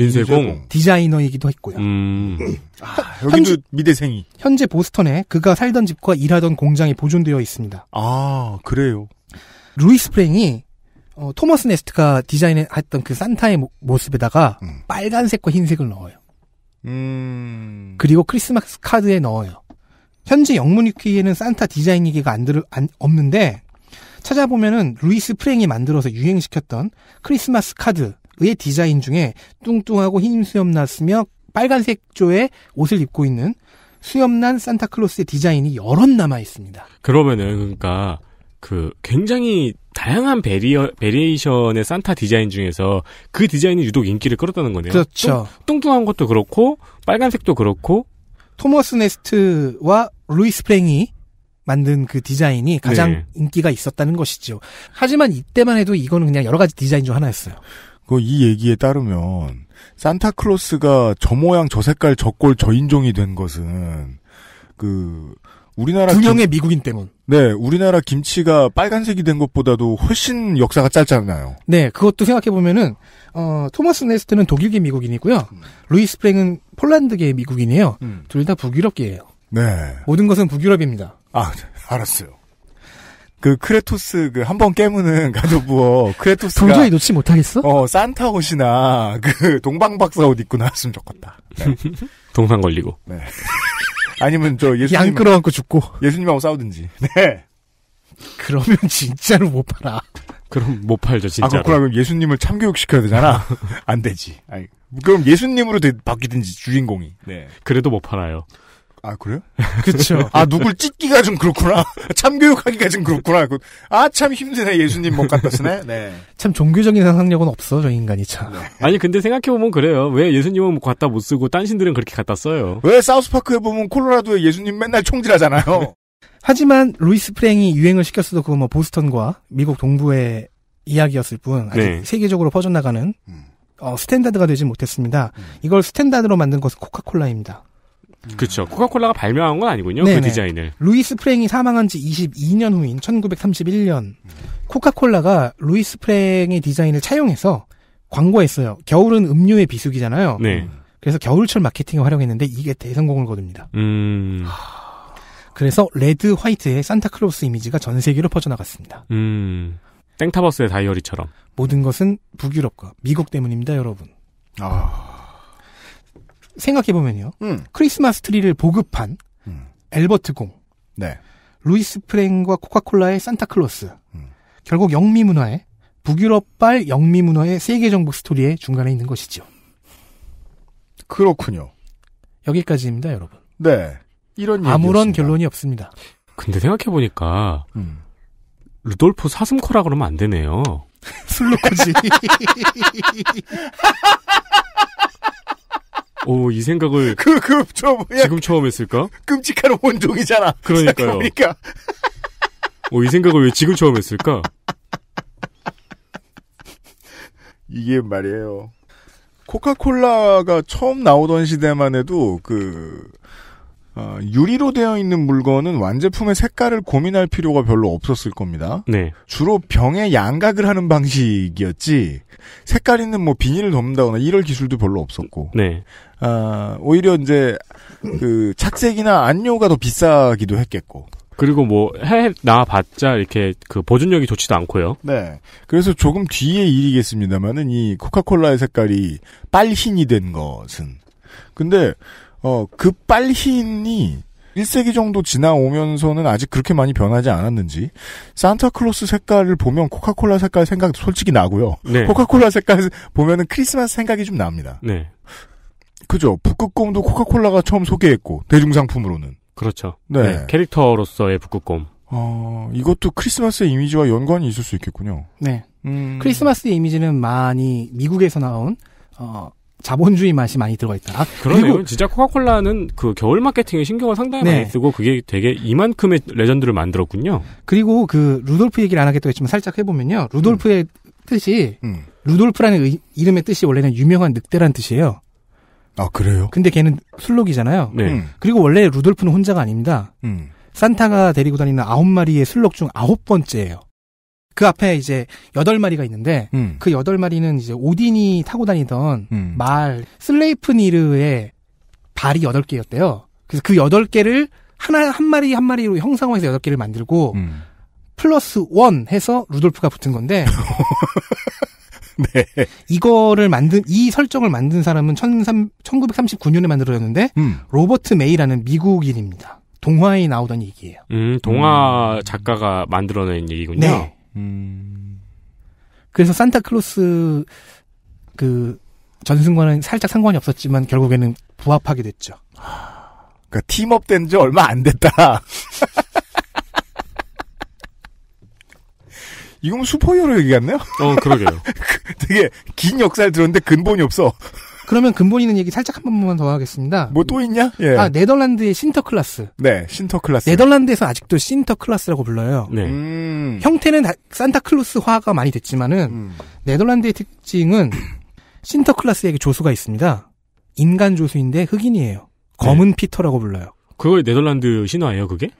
윤세공. 디자이너이기도 했고요. 음. 아, 여기도 현재, 미대생이. 현재 보스턴에 그가 살던 집과 일하던 공장이 보존되어 있습니다. 아, 그래요. 루이 스프랭이 어, 토머스 네스트가 디자인했던 그 산타의 모, 습에다가 음. 빨간색과 흰색을 넣어요. 음. 그리고 크리스마스 카드에 넣어요. 현재 영문 위키에는 산타 디자인 얘기가 안 들, 안, 없는데, 찾아보면은 루이스 프랭이 만들어서 유행시켰던 크리스마스 카드, 의 디자인 중에 뚱뚱하고 흰 수염 났으며 빨간색 조에 옷을 입고 있는 수염난 산타클로스의 디자인이 여럿 남아 있습니다. 그러면은 그러니까 그 굉장히 다양한 베리어, 베리에이션의 산타 디자인 중에서 그 디자인이 유독 인기를 끌었다는 거네요. 그렇죠. 뚱, 뚱한 것도 그렇고 빨간색도 그렇고 토머스 네스트와 루이스 프랭이 만든 그 디자인이 가장 네. 인기가 있었다는 것이죠. 하지만 이때만 해도 이거는 그냥 여러 가지 디자인 중 하나였어요. 그이 얘기에 따르면 산타클로스가 저 모양 저 색깔 저꼴저 인종이 된 것은 그 우리나라 두 명의 김... 미국인 때문. 네, 우리나라 김치가 빨간색이 된 것보다도 훨씬 역사가 짧잖아요. 네, 그것도 생각해 보면은 어, 토마스 네스트는 독일계 미국인이고요, 음. 루이 스프랭은 폴란드계 미국인이에요. 음. 둘다 북유럽계예요. 네, 모든 것은 북유럽입니다. 아, 네. 알았어요. 그 크레토스 그한번 깨무는 [LAUGHS] 가도부어 크레토스 도저히 놓지 못하겠어? 어 산타 옷이나 그 동방박사 옷 입고 나왔으면 좋겠다. 네. [LAUGHS] 동상 걸리고. 네. 아니면 저 예수님 양 끌어안고 죽고 예수님하고 싸우든지. 네. 그러면 진짜로 못 팔아. 그럼 못 팔죠 진짜. 아그렇 그럼 예수님을 참교육 시켜야 되잖아. [LAUGHS] 안 되지. 아니, 그럼 예수님으로 되, 바뀌든지 주인공이. 네. 그래도 못 팔아요. 아 그래요? [LAUGHS] 그렇죠. 아 누굴 찢기가 좀 그렇구나. [LAUGHS] 참교육하기가 좀 그렇구나. 아 참 힘드네 예수님 못 갖다 쓰네. 네. 참 종교적인 상상력은 없어 저 인간이 참. 네. 아니 근데 생각해 보면 그래요. 왜 예수님은 갖다 못 쓰고 딴 신들은 그렇게 갖다 써요? 왜 사우스파크에 보면 콜로라도에 예수님 맨날 총질하잖아요. [LAUGHS] 하지만 루이스 프랭이 유행을 시켰어도 그거뭐 보스턴과 미국 동부의 이야기였을 뿐 아직 네. 세계적으로 퍼져나가는 음. 어, 스탠다드가 되지 못했습니다. 음. 이걸 스탠다드로 만든 것은 코카콜라입니다. 그렇죠. 코카콜라가 발명한 건 아니군요. 그 네네. 그 디자인을. 루이스 프랭이 사망한 지 22년 후인 1931년 코카콜라가 루이스 프랭의 디자인을 차용해서 광고했어요. 겨울은 음료의 비수기잖아요. 네. 그래서 겨울철 마케팅에 활용했는데 이게 대성공을 거둡니다. 음. 그래서 레드 화이트의 산타클로스 이미지가 전 세계로 퍼져나갔습니다. 음. 땡타버스의 다이어리처럼. 모든 것은 북유럽과 미국 때문입니다, 여러분. 아. 생각해보면요. 음. 크리스마스 트리를 보급한 음. 엘버트 공. 네. 루이스 프랭과 레 코카콜라의 산타클로스. 음. 결국 영미 문화의 북유럽발 영미 문화의 세계 정복 스토리의 중간에 있는 것이죠. 그렇군요. 여기까지입니다, 여러분. 네. 이런 아무런 결론이 없습니다. 근데 생각해보니까 음. 루돌프 사슴코라 그러면 안 되네요. 슬로코지 [LAUGHS] [LAUGHS] 오, 이 생각을. [LAUGHS] 그, 그, 저, 뭐야. 지금 처음 했을까? 끔찍한 혼종이잖아. 그러니까요. 그러니까. 오, 이 생각을 왜 지금 처음 했을까? 이게 말이에요. 코카콜라가 처음 나오던 시대만 해도 그 어, 유리로 되어 있는 물건은 완제품의 색깔을 고민할 필요가 별로 없었을 겁니다. 네. 주로 병에 양각을 하는 방식이었지 색깔 있는 뭐 비닐을 덮는다거나 이럴 기술도 별로 없었고. 네. 아, 오히려 이제 그 착색이나 안료가 더 비싸기도 했겠고. 그리고 뭐 해 나봤자 이렇게 그 보존력이 좋지도 않고요. 네. 그래서 조금 뒤에 일이겠습니다만은 이 코카콜라의 색깔이 빨흰이 된 것은 근데 어, 그 빨흰니 1세기 정도 지나오면서는 아직 그렇게 많이 변하지 않았는지 산타클로스 색깔을 보면 코카콜라 색깔 생각 솔직히 나고요. 네. 코카콜라 색깔 보면은 크리스마스 생각이 좀 납니다. 네. 그죠. 북극곰도 코카콜라가 처음 소개했고 대중상품으로는 그렇죠. 네. 네. 캐릭터로서의 북극곰. 어, 이것도 크리스마스의 이미지와 연관이 있을 수 있겠군요. 네. 음... 크리스마스의 이미지는 많이 미국에서 나온 어, 자본주의 맛이 많이 들어가 있다. 아, 그러네요. 진짜 코카콜라는 그 겨울 마케팅에 신경을 상당히 네. 많이 쓰고 그게 되게 이만큼의 레전드를 만들었군요. 그리고 그 루돌프 얘기를 안 하겠다고 했지만 살짝 해보면요. 루돌프의 음. 뜻이 음. 루돌프라는 의, 이름의 뜻이 원래는 유명한 늑대란 뜻이에요. 아 그래요? 근데 걔는 슬록이잖아요 네. 음. 그리고 원래 루돌프는 혼자가 아닙니다. 음. 산타가 데리고 다니는 아홉 마리의 슬록중 아홉 번째예요. 그 앞에 이제 여덟 마리가 있는데 음. 그 여덟 마리는 이제 오딘이 타고 다니던 음. 말 슬레이프니르의 발이 여덟 개였대요. 그래서 그 여덟 개를 하나 한 마리 한 마리로 형상화해서 여덟 개를 만들고 음. 플러스 원 해서 루돌프가 붙은 건데 [LAUGHS] 네. 이거를 만든 이 설정을 만든 사람은 13, 1939년에 만들어졌는데 음. 로버트 메이라는 미국인입니다. 동화에 나오던 얘기예요. 음, 동화 작가가 만들어낸 얘기군요. 네. 음. 그래서 산타클로스 그 전승과는 살짝 상관이 없었지만 결국에는 부합하게 됐죠. 그러니까 팀업 된지 얼마 안 됐다. [LAUGHS] 이건 슈퍼히어로 얘기 같네요? 어, 그러게요. [LAUGHS] 그 되게 긴 역사를 들었는데 근본이 없어. 그러면 근본 있는 얘기 살짝 한 번만 더 하겠습니다. 뭐 또 있냐? 예. 아, 네덜란드의 신터클라스. 네, 신터클라스. 네덜란드에서 아직도 신터클라스라고 불러요. 네. 음. 형태는 산타클로스화가 많이 됐지만은 음. 네덜란드의 특징은 [CLEARS THROAT] 신터클라스에게 조수가 있습니다. 인간 조수인데 흑인이에요. 검은 네. 피터라고 불러요. 그걸 네덜란드 신화예요, 그게?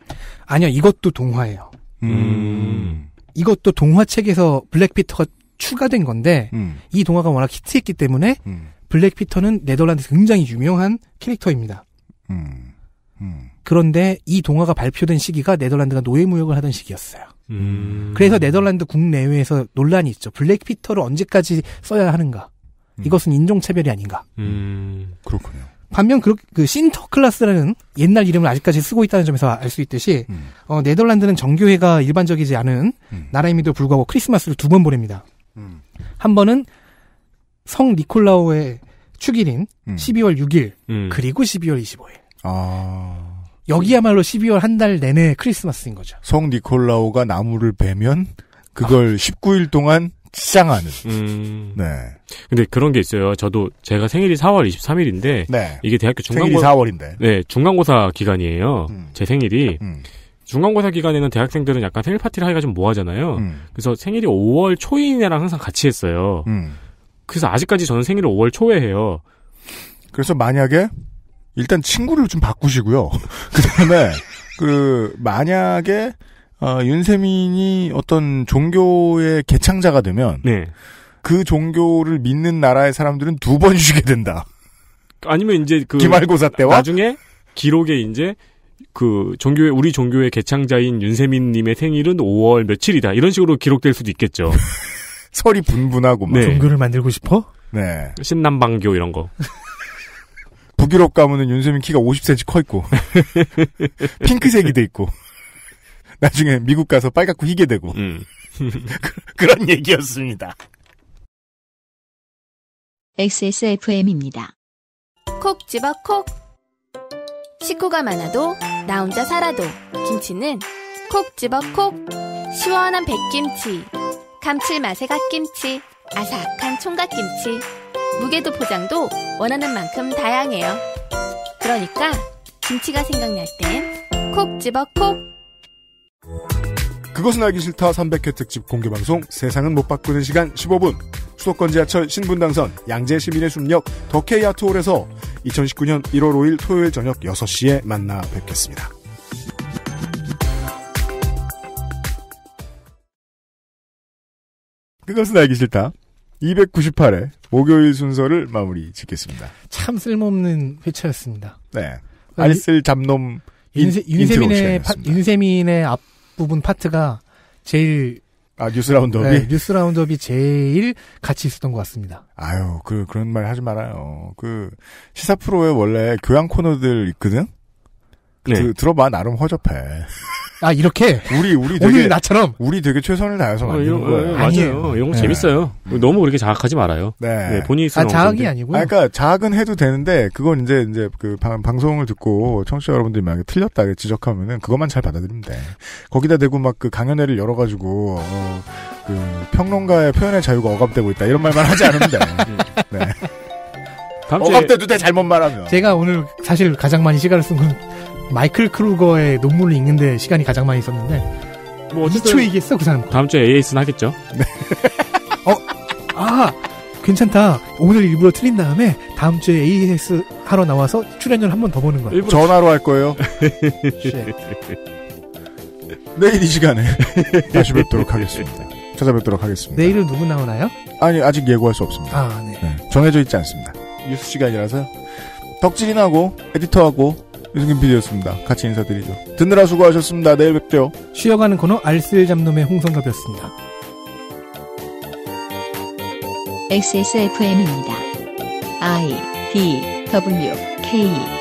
아니요, 이것도 동화예요. 음. 이것도 동화책에서 블랙피터가 추가된 건데 음. 이 동화가 워낙 히트했기 때문에 음. 블랙 피터는 네덜란드 에서 굉장히 유명한 캐릭터입니다. 음, 음. 그런데 이 동화가 발표된 시기가 네덜란드가 노예무역을 하던 시기였어요. 음. 그래서 네덜란드 국내외에서 논란이 있죠. 블랙 피터를 언제까지 써야 하는가? 음. 이것은 인종차별이 아닌가? 음. 그렇군요. 반면 그, 렇그 신터클라스라는 옛날 이름을 아직까지 쓰고 있다는 점에서 알 수 있듯이 음. 어, 네덜란드는 정교회가 일반적이지 않은 음. 나라임에도 불구하고 크리스마스를 두 번 보냅니다. 음. 한 번은 성 니콜라오의 축일인 음. 12월 6일 음. 그리고 12월 25일. 아. 여기야말로 12월 한 달 내내 크리스마스인 거죠. 성 니콜라오가 나무를 베면 그걸 아. 19일 동안 시장하는. 음. 네. 근데 그런 게 있어요. 저도 제가 생일이 4월 23일인데 네. 이게 대학교 중간고사 4월인데. 네, 중간고사 기간이에요. 음. 제 생일이. 음. 중간고사 기간에는 대학생들은 약간 생일 파티를 하기가 좀 뭐하잖아요. 음. 그래서 생일이 5월 초인애랑 항상 같이 했어요. 음. 그래서 아직까지 저는 생일을 5월 초에 해요. 그래서 만약에 일단 친구를 좀 바꾸시고요. [LAUGHS] 그다음에 그 만약에 어, 윤세민이 어떤 종교의 개창자가 되면 네. 그 종교를 믿는 나라의 사람들은 두 번 쉬게 된다. 아니면 이제 그 기말고사 때와 나중에 기록에 이제 그 종교의 우리 종교의 개창자인 윤세민님의 생일은 5월 며칠이다 이런 식으로 기록될 수도 있겠죠. [LAUGHS] 설이 분분하고 막. 네. 종교를 만들고 싶어? 네. 신남방교 이런 거. 북유럽 가면은 윤세민 키가 50cm 커 있고 [LAUGHS] 핑크색이 돼 있고 나중에 미국 가서 빨갛고 희게 되고 음. [LAUGHS] 그, 그런 얘기였습니다. XSFM입니다. 콕 집어 콕. 식구가 많아도 나 혼자 살아도 김치는 콕 집어 콕. 시원한 백김치. 감칠맛의 갓김치, 아삭한 총각김치, 무게도 포장도 원하는 만큼 다양해요. 그러니까 김치가 생각날 땐 콕 집어 콕! 그것은 알기 싫다 300회 특집 공개방송 세상은 못 바꾸는 시간 15분 수도권 지하철 신분당선 양재 시민의 숲역 더케이 아트홀에서 2019년 1월 5일 토요일 저녁 6시에 만나 뵙겠습니다. 그것은 알기 싫다. 298회 목요일 순서를 마무리 짓겠습니다. 참 쓸모없는 회차였습니다. 네. 그러니까 알쓸 잡놈 윤세, 윤세민의 파, 윤세민의 앞부분 파트가 제일 아 뉴스 라운드업이 네, 뉴스 라운드업이 제일 가치 있었던 것 같습니다. 아유 그 그런 말 하지 말아요. 그 시사 프로에 원래 교양 코너들 있거든. 네. 그, 들어봐 나름 허접해. 아 이렇게 우리 우리 되게, 나처럼 우리 되게 최선을 다해서 어, 만드는 어, 거예요. 맞아요. 이런 거 네. 재밌어요. 너무 그렇게 자학하지 말아요. 네, 네 본인이 아, 자학이 아니고. 아, 그러니까 자학은 해도 되는데 그건 이제 이제 그 방, 방송을 듣고 청취자 여러분들이 만약에 틀렸다 지적하면은 그것만 잘 받아들이면 돼. 거기다 대고 막 그 강연회를 열어가지고 어, 그 평론가의 표현의 자유가 억압되고 있다 이런 말만 하지 않으면 돼. [LAUGHS] 네. 다음 주에 억압돼도 돼 잘못 말하면. 제가 오늘 사실 가장 많이 시간을 쓴건 마이클 크루거의 논문을 읽는데 시간이 가장 많이 썼는데 뭐 2초 얘기했어 그 사람 다음 주에 AS는 하겠죠 네. [LAUGHS] 어? 아 괜찮다 오늘 일부러 틀린 다음에 다음 주에 AS 하러 나와서 출연료를 한 번 더 보는 거야 일부러... 전화로 할 거예요 [LAUGHS] 내일 이 시간에 다시 뵙도록 하겠습니다 [LAUGHS] 찾아뵙도록 하겠습니다 내일은 누구 나오나요? 아니 아직 예고할 수 없습니다 아, 네. 네. 정해져 있지 않습니다 뉴스 시간이라서 덕질이 나고 에디터하고 유승균 PD였습니다. 같이 인사드리죠. 듣느라 수고하셨습니다. 내일 뵙죠. 쉬어가는 코너 알쓸 잡놈의 홍성갑이었습니다. XSFM입니다. I D W K